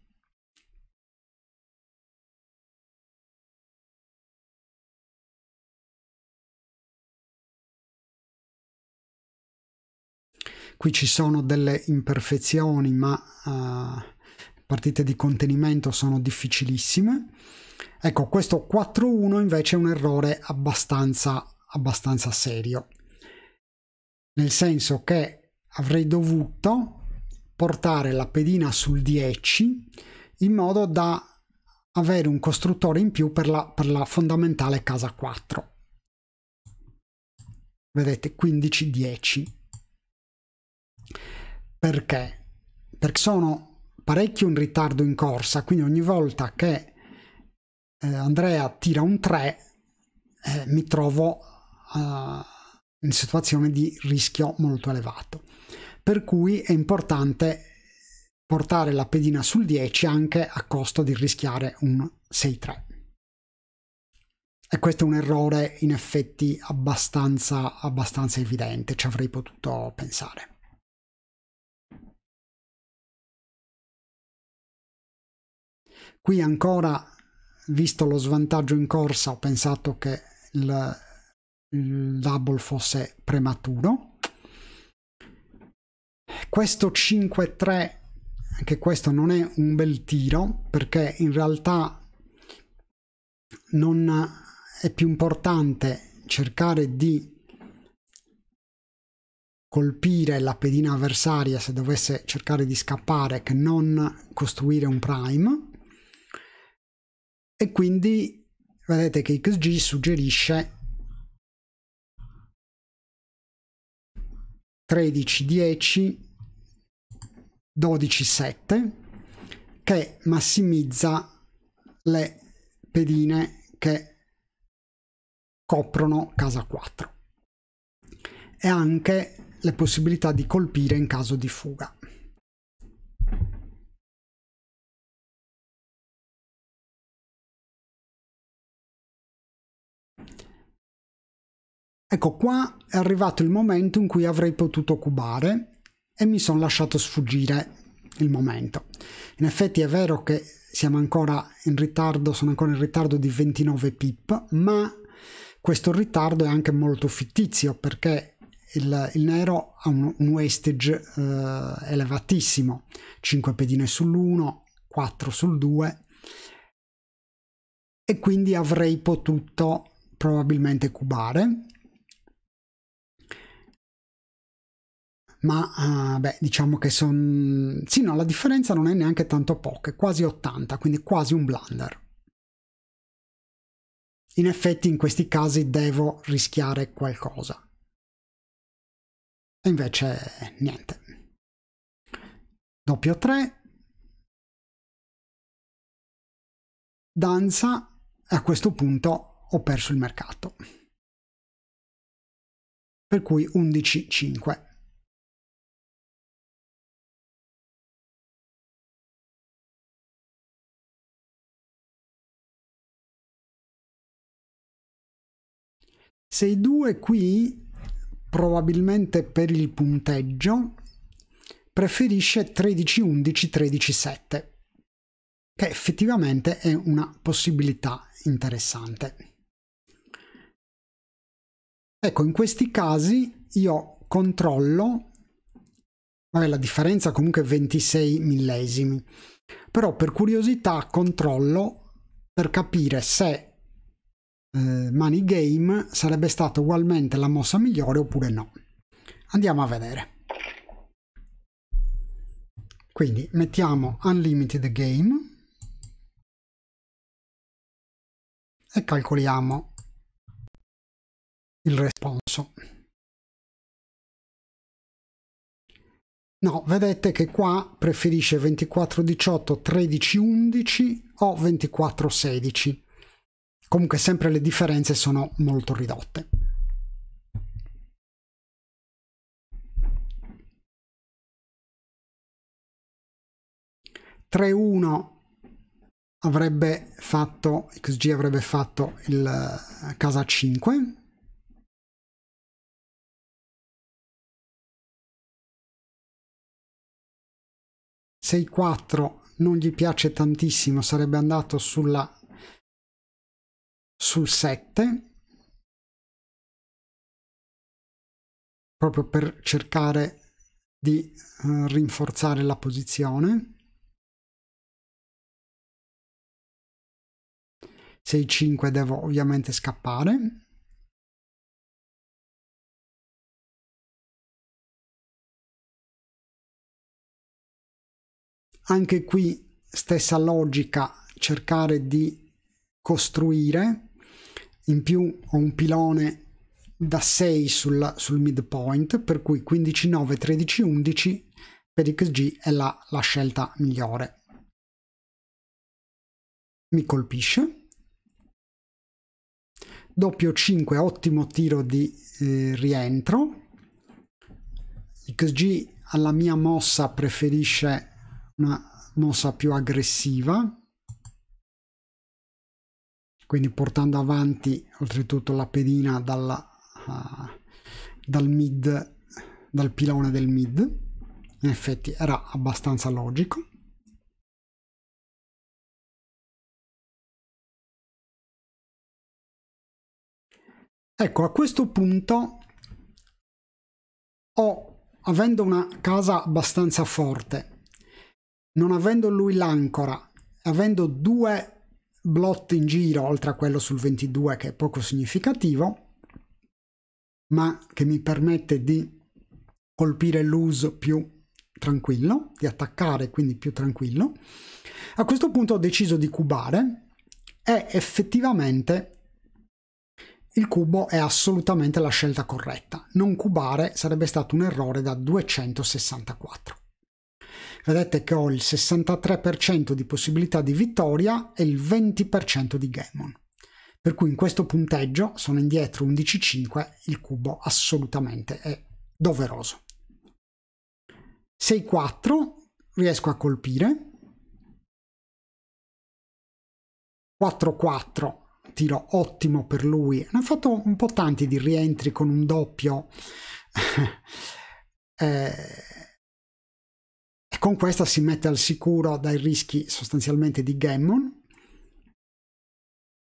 qui ci sono delle imperfezioni ma uh, partite di contenimento sono difficilissime ecco questo 4-1 invece è un errore abbastanza, abbastanza serio nel senso che avrei dovuto portare la pedina sul 10 in modo da avere un costruttore in più per la, per la fondamentale casa 4 vedete 15 10 perché? Perché sono parecchio in ritardo in corsa, quindi ogni volta che eh, Andrea tira un 3 eh, mi trovo eh, in situazione di rischio molto elevato. Per cui è importante portare la pedina sul 10 anche a costo di rischiare un 6-3. E questo è un errore in effetti abbastanza, abbastanza evidente, ci avrei potuto pensare. Qui ancora, visto lo svantaggio in corsa, ho pensato che il, il double fosse prematuro. Questo 5-3, anche questo non è un bel tiro, perché in realtà non è più importante cercare di colpire la pedina avversaria se dovesse cercare di scappare che non costruire un prime e quindi vedete che XG suggerisce 13 10 12 7 che massimizza le pedine che coprono casa 4 e anche le possibilità di colpire in caso di fuga. Ecco qua è arrivato il momento in cui avrei potuto cubare e mi sono lasciato sfuggire il momento. In effetti è vero che siamo ancora in ritardo, sono ancora in ritardo di 29 pip, ma questo ritardo è anche molto fittizio perché il, il nero ha un, un wastage eh, elevatissimo, 5 pedine sull'1, 4 sul 2 e quindi avrei potuto probabilmente cubare ma uh, beh, diciamo che sono... Sì, no, la differenza non è neanche tanto poca, è quasi 80, quindi quasi un blunder. In effetti in questi casi devo rischiare qualcosa. E invece niente. Doppio 3. Danza. E A questo punto ho perso il mercato. Per cui 11-5. Se i due qui, probabilmente per il punteggio, preferisce 13-11, 13-7, che effettivamente è una possibilità interessante. Ecco, in questi casi io controllo, vabbè la differenza comunque è 26 millesimi, però per curiosità controllo per capire se eh, Money Game sarebbe stata ugualmente la mossa migliore oppure no. Andiamo a vedere. Quindi mettiamo Unlimited Game e calcoliamo il responso. No, vedete che qua preferisce 24-18, 13-11 o 24-16 comunque sempre le differenze sono molto ridotte. Tre 1 avrebbe fatto XG avrebbe fatto il eh, casa 5 6 4 non gli piace tantissimo sarebbe andato sulla su 7 proprio per cercare di eh, rinforzare la posizione 6 5 devo ovviamente scappare anche qui stessa logica cercare di costruire in più ho un pilone da 6 sulla, sul midpoint, per cui 15, 9, 13, 11 per XG è la, la scelta migliore. Mi colpisce. Doppio 5, ottimo tiro di eh, rientro. XG alla mia mossa preferisce una mossa più aggressiva, quindi portando avanti oltretutto la pedina dalla, uh, dal mid, dal pilone del mid. In effetti era abbastanza logico. Ecco, a questo punto ho, avendo una casa abbastanza forte, non avendo lui l'ancora, avendo due blot in giro, oltre a quello sul 22 che è poco significativo, ma che mi permette di colpire l'uso più tranquillo, di attaccare quindi più tranquillo. A questo punto ho deciso di cubare e effettivamente il cubo è assolutamente la scelta corretta. Non cubare sarebbe stato un errore da 264. Vedete che ho il 63% di possibilità di vittoria e il 20% di Gammon. Per cui in questo punteggio sono indietro 11-5, il cubo assolutamente è doveroso. 6-4, riesco a colpire. 4-4, tiro ottimo per lui. Ne ho fatto un po' tanti di rientri con un doppio. [laughs] eh, con questa si mette al sicuro dai rischi sostanzialmente di Gammon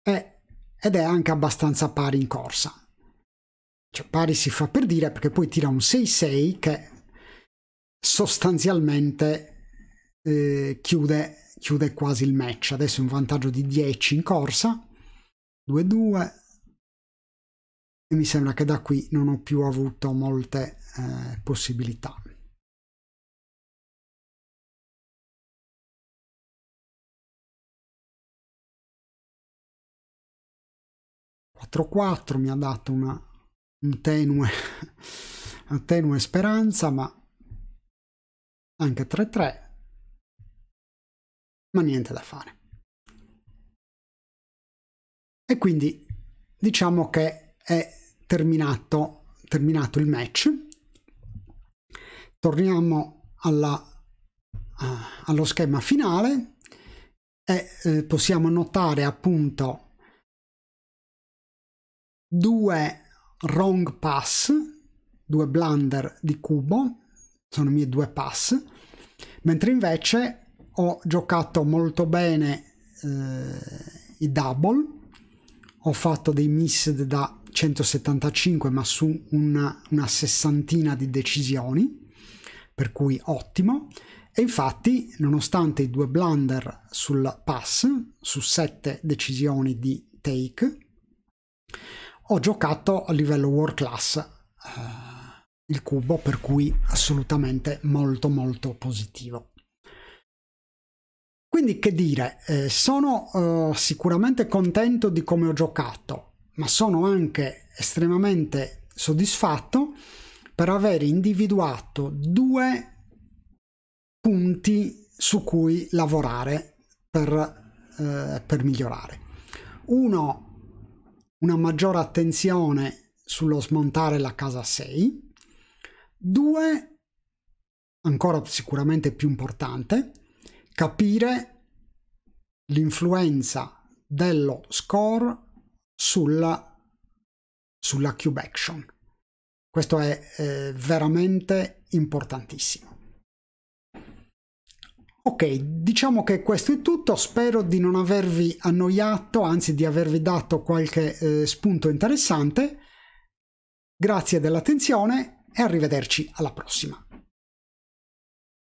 e, ed è anche abbastanza pari in corsa. Cioè pari si fa per dire perché poi tira un 6-6 che sostanzialmente eh, chiude, chiude quasi il match. Adesso è un vantaggio di 10 in corsa, 2-2, e mi sembra che da qui non ho più avuto molte eh, possibilità. 4-4 mi ha dato una un tenue, [laughs] una tenue speranza, ma anche 3-3. Ma niente da fare. E quindi diciamo che è terminato, terminato il match. Torniamo alla, uh, allo schema finale e eh, possiamo notare appunto due wrong pass, due blunder di cubo, sono i miei due pass, mentre invece ho giocato molto bene eh, i double, ho fatto dei miss da 175 ma su una, una sessantina di decisioni, per cui ottimo. E infatti, nonostante i due blunder sul pass, su sette decisioni di take, ho giocato a livello world class eh, il cubo, per cui assolutamente molto molto positivo. Quindi che dire, eh, sono eh, sicuramente contento di come ho giocato, ma sono anche estremamente soddisfatto per aver individuato due punti su cui lavorare per, eh, per migliorare. Uno una maggiore attenzione sullo smontare la casa 6. Due, ancora sicuramente più importante, capire l'influenza dello score sulla, sulla cube action. Questo è eh, veramente importantissimo. Ok, diciamo che questo è tutto, spero di non avervi annoiato, anzi di avervi dato qualche eh, spunto interessante. Grazie dell'attenzione e arrivederci alla prossima.